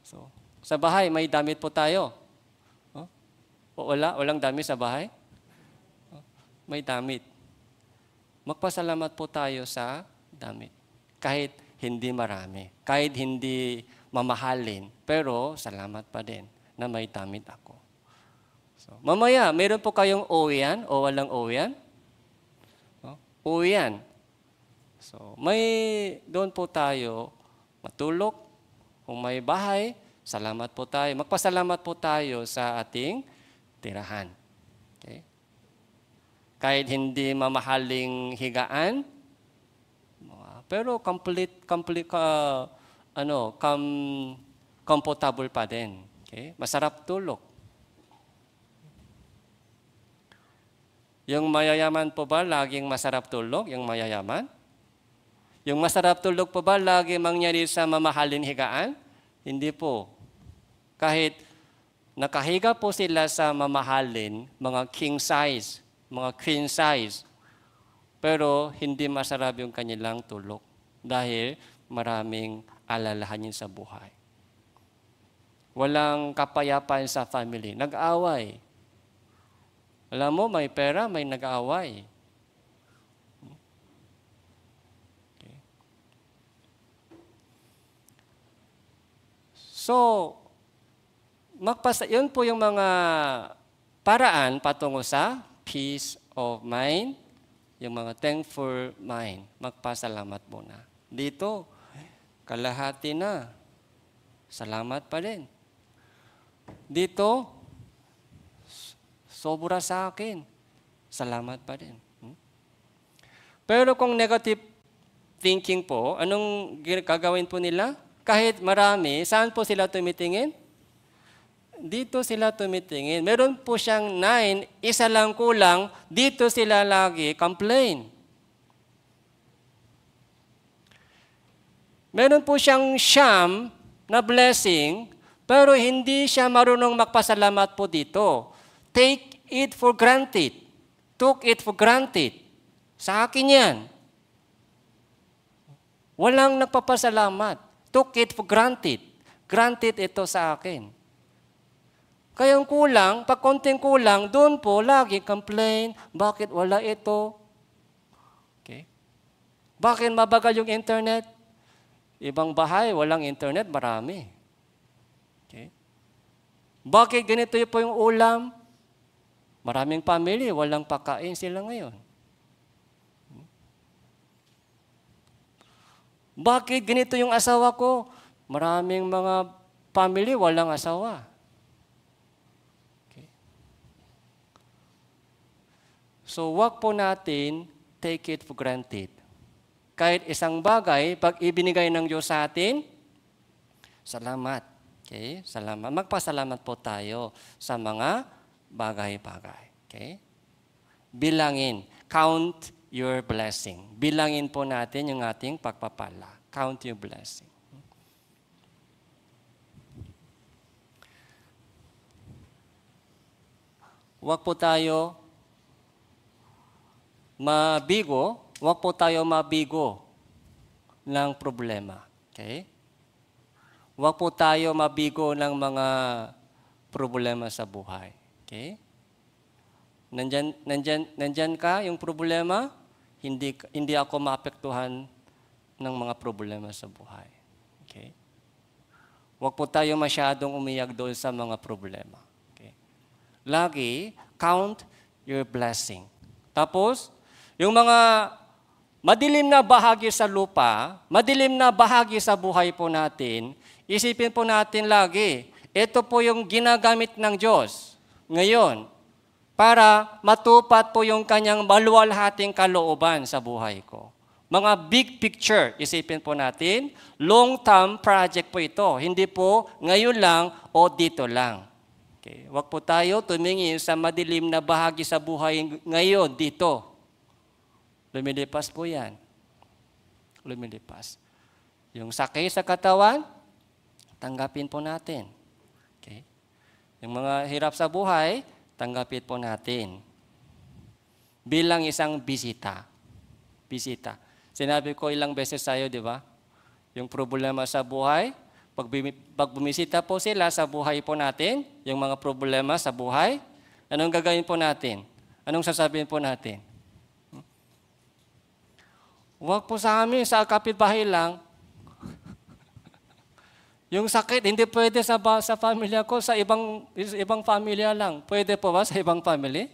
so, sa bahay may damit po tayo. Huh? Oh, o wala, walang damit sa bahay? Huh? Oh, may damit magpasalamat po tayo sa damit. Kahit hindi marami, kahit hindi mamahalin, pero salamat pa din na may damit ako. So, mamaya, meron po kayong OEN o walang OEN? No? OEN. So, may doon po tayo matulog, kung may bahay, salamat po tayo. Magpasalamat po tayo sa ating tirahan kahit hindi mamahaling higaan. Pero complete, complete, uh, ano, com, comfortable pa din. Okay? Masarap tulog. Yung mayayaman po ba laging masarap tulog? Yung mayayaman? Yung masarap tulog po ba laging mangyari sa mamahalin higaan? Hindi po. Kahit nakahiga po sila sa mamahalin, mga king size mga queen size. Pero hindi masarap yung kanilang tulog dahil maraming alalahanin sa buhay. Walang kapayapaan sa family. Nag-away. Alam mo, may pera, may nag-away. So, magpasa, yun po yung mga paraan patungo sa peace of mind, yung mga thankful mind, magpasalamat mo na. Dito, kalahati na. Salamat pa din. Dito, sobra sa akin. Salamat pa din. Hmm? Pero kung negative thinking po, anong gagawin po nila? Kahit marami, saan po sila tumitingin? dito sila tumitingin. Meron po siyang nine, isa lang kulang, dito sila lagi complain. Meron po siyang sham na blessing, pero hindi siya marunong magpasalamat po dito. Take it for granted. Took it for granted. Sa akin yan. Walang nagpapasalamat. Took it for granted. Granted ito sa akin. Kaya yung kulang, pag konting kulang, doon po lagi complain, bakit wala ito? Okay? Bakit mabagal yung internet? Ibang bahay, walang internet, marami. Okay? Bakit ganito po yung ulam? Maraming pamilya, walang pakain sila ngayon. Bakit ganito yung asawa ko? Maraming mga pamilya, walang asawa. So wag po natin take it for granted. Kahit isang bagay, pag ibinigay ng Diyos sa atin, salamat. Okay? Salamat. Magpasalamat po tayo sa mga bagay-bagay. Okay? Bilangin. Count your blessing. Bilangin po natin yung ating pagpapala. Count your blessing. Huwag po tayo mabigo, huwag po tayo mabigo ng problema. Okay? Huwag po tayo mabigo ng mga problema sa buhay. Okay? Nandyan, nandyan, nandyan ka, yung problema, hindi, hindi ako maapektuhan ng mga problema sa buhay. Okay? Huwag po tayo masyadong umiyak doon sa mga problema. Okay? Lagi, count your blessing. Tapos, yung mga madilim na bahagi sa lupa, madilim na bahagi sa buhay po natin, isipin po natin lagi, ito po yung ginagamit ng Diyos ngayon para matupad po yung kanyang maluwalhating kalooban sa buhay ko. Mga big picture, isipin po natin, long-term project po ito. Hindi po ngayon lang o dito lang. Okay. Huwag po tayo tumingin sa madilim na bahagi sa buhay ngayon dito. Lumilipas po yan. Lumilipas. Yung sakay sa katawan, tanggapin po natin. Okay? Yung mga hirap sa buhay, tanggapin po natin. Bilang isang bisita. Bisita. Sinabi ko ilang beses sa'yo, di ba? Yung problema sa buhay, pag, pag bumisita po sila sa buhay po natin, yung mga problema sa buhay, anong gagawin po natin? Anong sasabihin po natin? Huwag po sa amin, sa kapitbahay lang. yung sakit, hindi pwede sa, sa pamilya ko, sa ibang, ibang pamilya lang. Pwede po ba sa ibang family?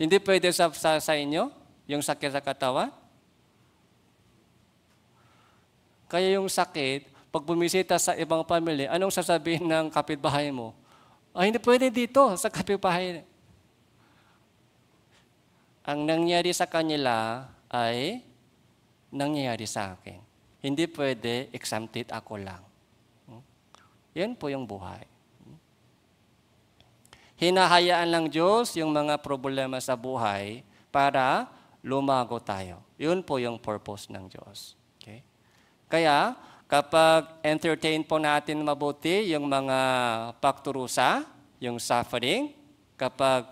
hindi pwede sa, sa, sa inyo, yung sakit sa katawan? Kaya yung sakit, pag bumisita sa ibang family, anong sasabihin ng kapitbahay mo? Ay, hindi pwede dito sa kapitbahay. Ang nangyari sa kanila ay nangyayari sa akin. Hindi pwede exempted ako lang. Hmm? Yan po yung buhay. Hmm? Hinahayaan lang Diyos yung mga problema sa buhay para lumago tayo. Yun po yung purpose ng Diyos. Okay? Kaya, kapag entertain po natin mabuti yung mga pakturusa, yung suffering, kapag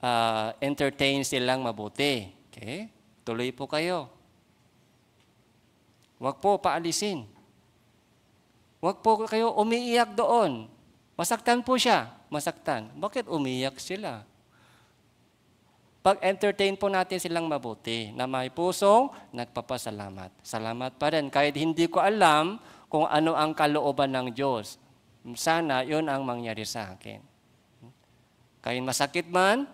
uh, entertain silang mabuti, okay? tuloy po kayo. Huwag po paalisin. Huwag po kayo umiiyak doon. Masaktan po siya. Masaktan. Bakit umiyak sila? Pag-entertain po natin silang mabuti na may pusong nagpapasalamat. Salamat pa rin. Kahit hindi ko alam kung ano ang kalooban ng Diyos. Sana yun ang mangyari sa akin. Kahit masakit man,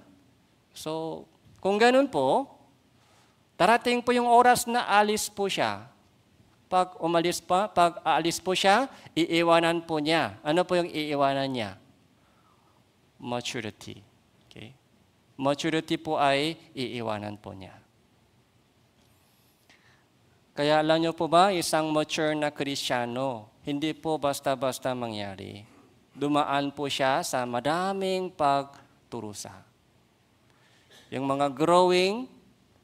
so kung ganun po, darating po yung oras na alis po siya pag umalis pa, pag aalis po siya, iiwanan po niya. Ano po yung iiwanan niya? Maturity. Okay? Maturity po ay iiwanan po niya. Kaya alam niyo po ba, isang mature na krisyano, hindi po basta-basta mangyari. Dumaan po siya sa madaming pagturusa. Yung mga growing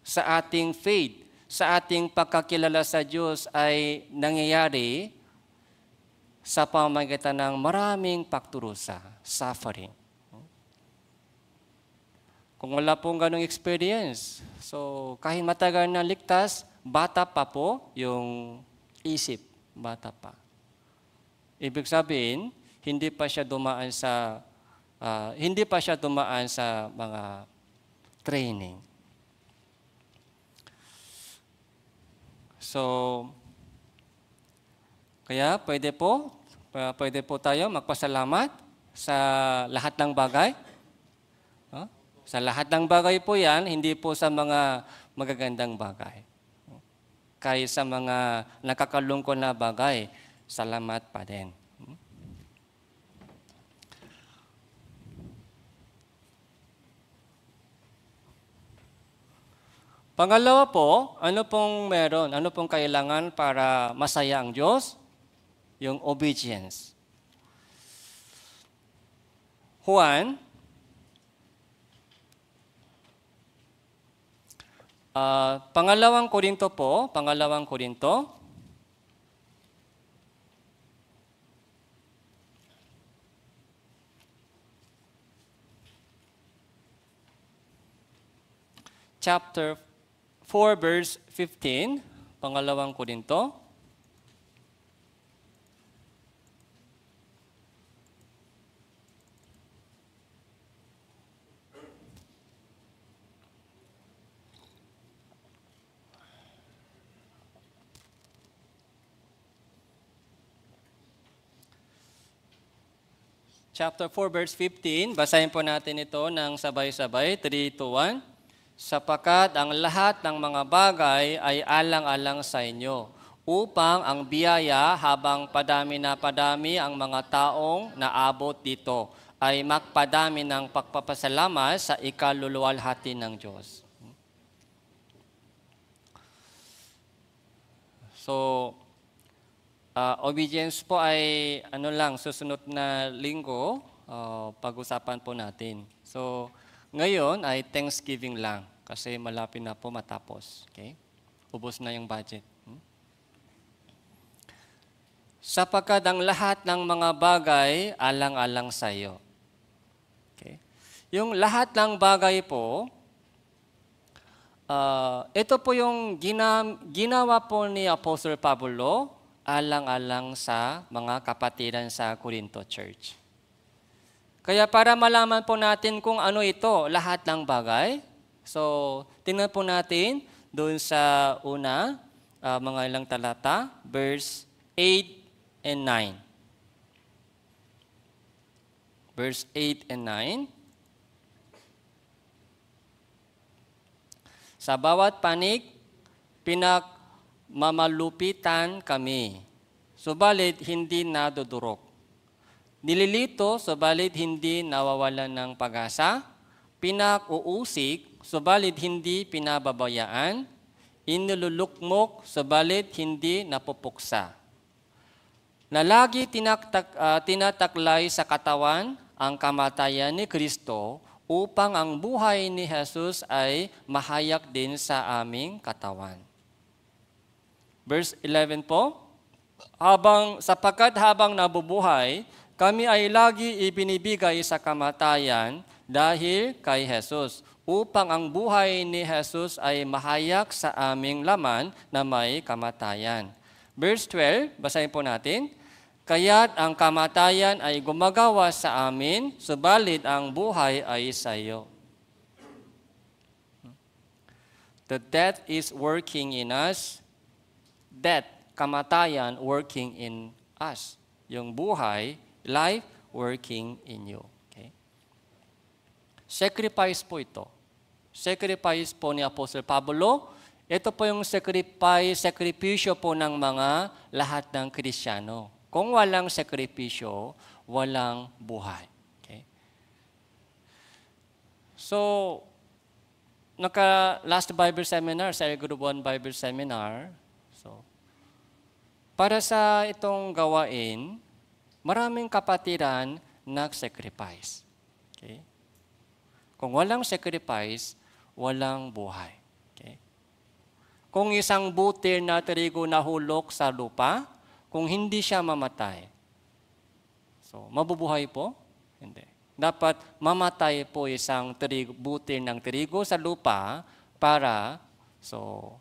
sa ating faith, sa ating pagkakilala sa Diyos ay nangyayari sa pamamagitan ng maraming pagturusa, suffering. Kung wala pong ganong experience, so kahit matagal na ligtas, bata pa po yung isip, bata pa. Ibig sabihin, hindi pa siya dumaan sa uh, hindi pa siya dumaan sa mga training. So, kaya pwede po, pwede po tayo magpasalamat sa lahat ng bagay. Sa lahat ng bagay po yan, hindi po sa mga magagandang bagay. Kaya sa mga nakakalungkot na bagay, salamat pa din. Pangalawa po, ano pong meron? Ano pong kailangan para masaya ang Diyos? Yung obedience. Juan, uh, pangalawang korinto po, pangalawang korinto, chapter 4 verse 15, pangalawang Korinto. Chapter 4 verse 15, basahin po natin ito ng sabay-sabay, 3 to 1. Sapakat ang lahat ng mga bagay ay alang-alang sa inyo, upang ang biyaya habang padami na padami ang mga taong naabot dito ay magpadami ng pagpapasalamat sa ikaluluwalhati ng Diyos. So, uh, obedience po ay ano lang, susunod na linggo, uh, pag-usapan po natin. So, ngayon ay Thanksgiving lang kasi malapit na po matapos. Okay? Ubos na yung budget. Hmm? Sapagkat ang lahat ng mga bagay alang-alang sa iyo. Okay? Yung lahat ng bagay po, uh, ito po yung gina, ginawa po ni Apostle Pablo alang-alang sa mga kapatiran sa Corinto Church. Kaya para malaman po natin kung ano ito, lahat ng bagay. So, tingnan po natin doon sa una, uh, mga ilang talata, verse 8 and 9. Verse 8 and 9. Sa bawat panig, pinakmamalupitan kami. Subalit, hindi nadudurok. Nililito, subalit hindi nawawalan ng pag-asa. Pinakuusig, subalit hindi pinababayaan. Inululukmok, subalit hindi napupuksa. Na lagi tinatak, uh, ah, tinataklay sa katawan ang kamatayan ni Kristo upang ang buhay ni Jesus ay mahayak din sa aming katawan. Verse 11 po, habang sapagkat habang nabubuhay, kami ay lagi ibinibigay sa kamatayan dahil kay Jesus, upang ang buhay ni Jesus ay mahayak sa aming laman na may kamatayan. Verse 12, basahin po natin. Kaya't ang kamatayan ay gumagawa sa amin, subalit ang buhay ay sa iyo. The death is working in us. Death, kamatayan, working in us. Yung buhay life working in you. Okay? Sacrifice po ito. Sacrifice po ni Apostle Pablo. Ito po yung sacrifice, sakripisyo po ng mga lahat ng Kristiyano. Kung walang sakripisyo, walang buhay. Okay? So, naka last Bible seminar, sa Group 1 Bible seminar, so, para sa itong gawain, maraming kapatiran nag-sacrifice. Okay? Kung walang sacrifice, walang buhay. Okay? Kung isang butir na trigo nahulog sa lupa, kung hindi siya mamatay, so mabubuhay po? Hindi. Dapat mamatay po isang trigo, butir ng trigo sa lupa para so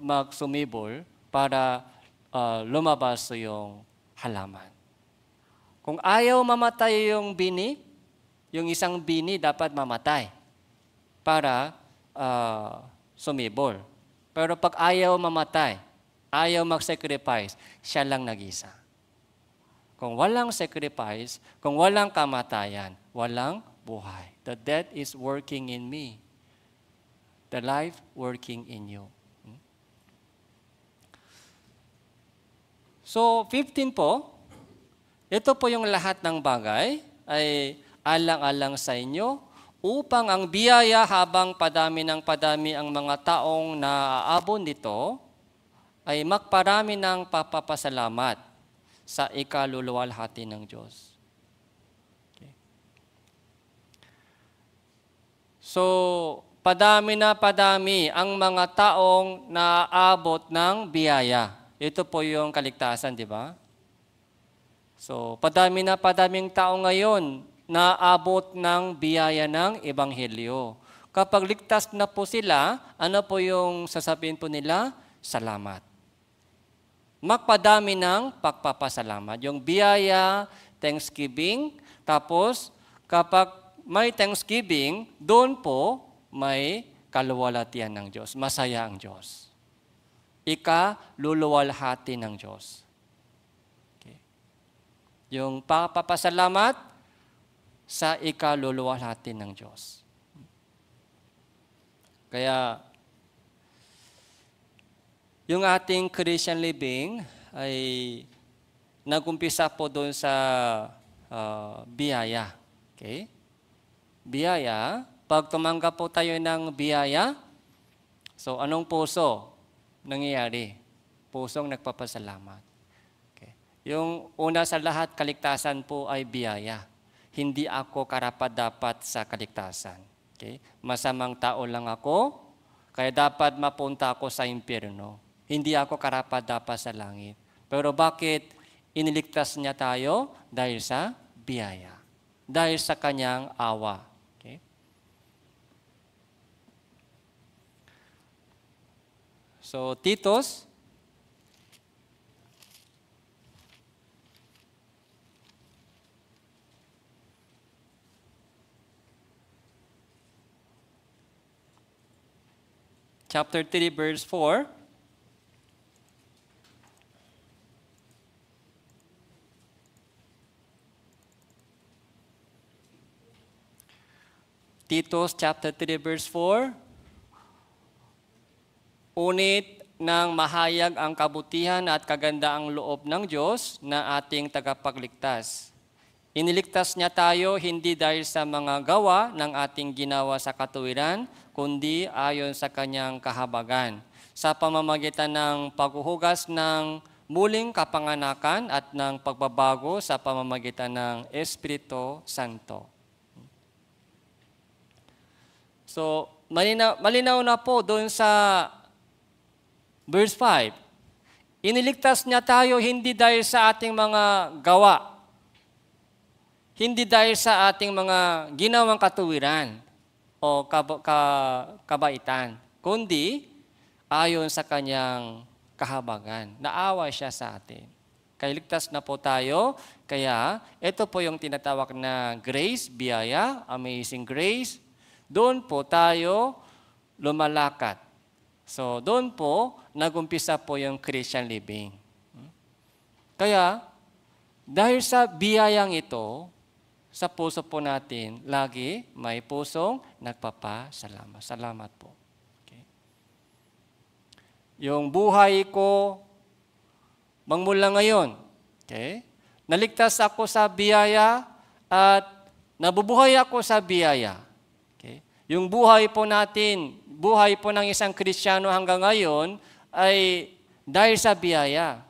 magsumibol para uh, lumabas yung halaman. Kung ayaw mamatay yung bini, yung isang bini dapat mamatay para uh, sumibol. Pero pag ayaw mamatay, ayaw mag-sacrifice, siya lang nag-isa. Kung walang sacrifice, kung walang kamatayan, walang buhay. The death is working in me. The life working in you. Hmm? So, 15 po, ito po yung lahat ng bagay ay alang-alang sa inyo upang ang biyaya habang padami ng padami ang mga taong naaabon nito ay magparami ng papapasalamat sa ikaluluwalhati ng Diyos. Okay. So, padami na padami ang mga taong naaabot ng biyaya. Ito po yung kaligtasan, di ba? So, padami na padaming tao ngayon na abot ng biyaya ng Ebanghelyo. Kapag ligtas na po sila, ano po yung sasabihin po nila? Salamat. Magpadami ng pagpapasalamat. Yung biyaya, thanksgiving, tapos kapag may thanksgiving, doon po may kaluwalhatian ng Diyos. Masaya ang Diyos. Ika, luluwalhati ng Diyos. Yung papapasalamat sa ikaluluwa natin ng Diyos. Kaya, yung ating Christian living ay nagumpisa po doon sa uh, biyaya. Okay? Biyaya, pag tumanggap po tayo ng biyaya, so anong puso nangyayari? Pusong nagpapasalamat. Yung una sa lahat, kaligtasan po ay biyaya. Hindi ako karapat-dapat sa kaligtasan. Okay? Masamang tao lang ako, kaya dapat mapunta ako sa impyerno. Hindi ako karapat-dapat sa langit. Pero bakit iniligtas niya tayo? Dahil sa biyaya. Dahil sa kanyang awa. Okay? So, Titus chapter 3, verse 4. Titus chapter 3 verse 4 Unit nang mahayag ang kabutihan at kagandaang loob ng Diyos na ating tagapagligtas Iniligtas niya tayo hindi dahil sa mga gawa ng ating ginawa sa katuwiran, kundi ayon sa kanyang kahabagan. Sa pamamagitan ng paghuhugas ng muling kapanganakan at ng pagbabago sa pamamagitan ng Espiritu Santo. So, malinaw, malinaw na po doon sa verse 5. Iniligtas niya tayo hindi dahil sa ating mga gawa hindi dahil sa ating mga ginawang katuwiran o kab- ka- kabaitan, kundi ayon sa kanyang kahabagan. Naawa siya sa atin. Kailigtas na po tayo, kaya ito po yung tinatawag na grace, biyaya, amazing grace. Doon po tayo lumalakat. So doon po, nagumpisa po yung Christian living. Kaya, dahil sa biyayang ito, sa puso po natin, lagi may pusong nagpapasalamat. Salamat po. Okay. Yung buhay ko, magmula ngayon, okay? naligtas ako sa biyaya at nabubuhay ako sa biyaya. Okay? Yung buhay po natin, buhay po ng isang Kristiyano hanggang ngayon ay dahil sa biyaya.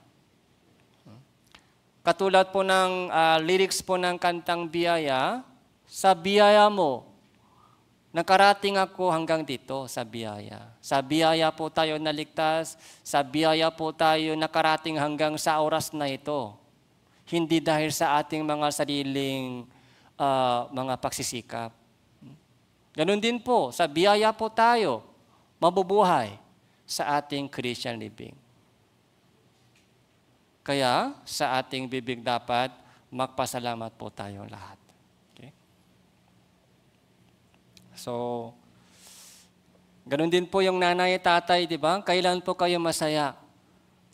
Katulad po ng uh, lyrics po ng kantang biyaya, sa biyaya mo, nakarating ako hanggang dito sa biyaya. Sa biyaya po tayo naligtas, sa biyaya po tayo nakarating hanggang sa oras na ito. Hindi dahil sa ating mga sariling uh, mga pagsisikap. Ganun din po, sa biyaya po tayo mabubuhay sa ating Christian living. Kaya sa ating bibig dapat magpasalamat po tayong lahat. Okay? So, ganun din po yung nanay at tatay, di ba? Kailan po kayo masaya?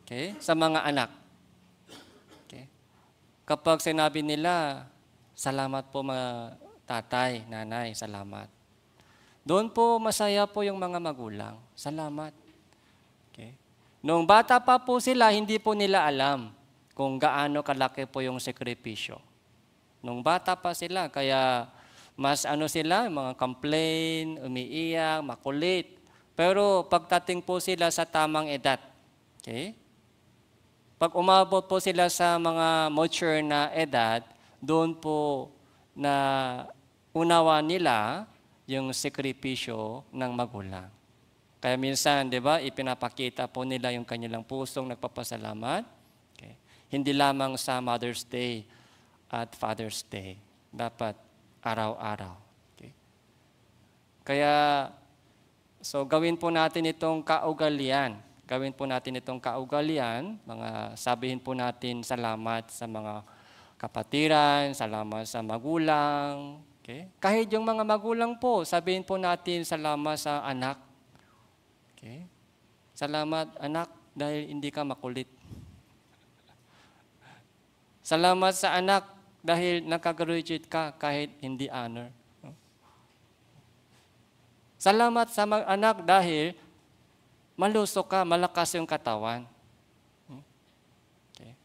Okay? Sa mga anak. Okay? Kapag sinabi nila, salamat po mga tatay, nanay, salamat. Doon po masaya po yung mga magulang. Salamat. Noong bata pa po sila, hindi po nila alam kung gaano kalaki po yung sakripisyo. Nung bata pa sila, kaya mas ano sila, mga complain, umiiyak, makulit. Pero pagdating po sila sa tamang edad, okay? Pag umabot po sila sa mga mature na edad, doon po na unawa nila yung sakripisyo ng magulang. Kaya minsan, di ba, ipinapakita po nila yung kanilang pusong nagpapasalamat. Okay. Hindi lamang sa Mother's Day at Father's Day. Dapat araw-araw. Okay. Kaya, so gawin po natin itong kaugalian. Gawin po natin itong kaugalian. Mga sabihin po natin salamat sa mga kapatiran, salamat sa magulang. Okay? Kahit yung mga magulang po, sabihin po natin salamat sa anak Okay? Salamat anak dahil hindi ka makulit. Salamat sa anak dahil nakagraduate ka kahit hindi honor. Salamat sa mga anak dahil malusok ka, malakas yung katawan. Okay.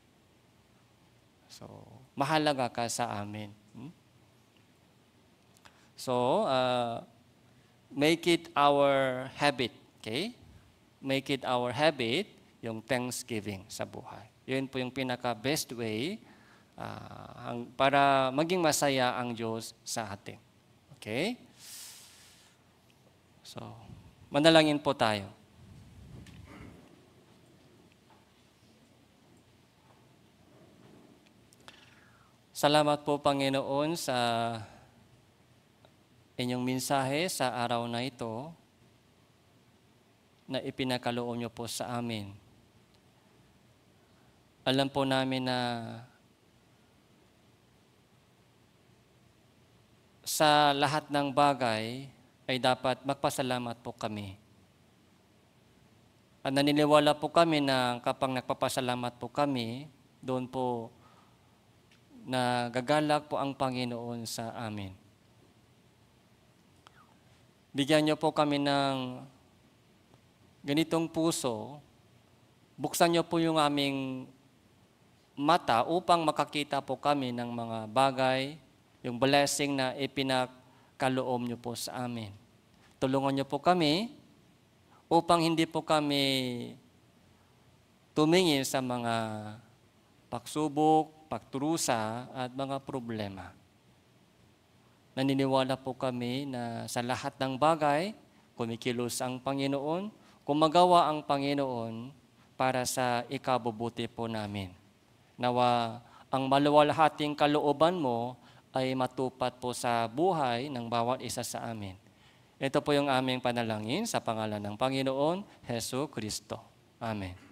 So, mahalaga ka sa amin. So, uh, make it our habit Okay? Make it our habit, yung thanksgiving sa buhay. Yun po yung pinaka-best way uh, para maging masaya ang Diyos sa atin. Okay? So, manalangin po tayo. Salamat po Panginoon sa inyong mensahe sa araw na ito na ipinakaloob niyo po sa amin. Alam po namin na sa lahat ng bagay ay dapat magpasalamat po kami. At naniniwala po kami na kapag nagpapasalamat po kami, doon po nagagalak po ang Panginoon sa amin. Bigyan niyo po kami ng ganitong puso, buksan niyo po yung aming mata upang makakita po kami ng mga bagay, yung blessing na ipinakaloob niyo po sa amin. Tulungan niyo po kami upang hindi po kami tumingin sa mga pagsubok, pagturusa at mga problema. Naniniwala po kami na sa lahat ng bagay, kumikilos ang Panginoon gumagawa ang Panginoon para sa ikabubuti po namin. Nawa ang maluwalhating kalooban mo ay matupad po sa buhay ng bawat isa sa amin. Ito po yung aming panalangin sa pangalan ng Panginoon, Heso Kristo. Amen.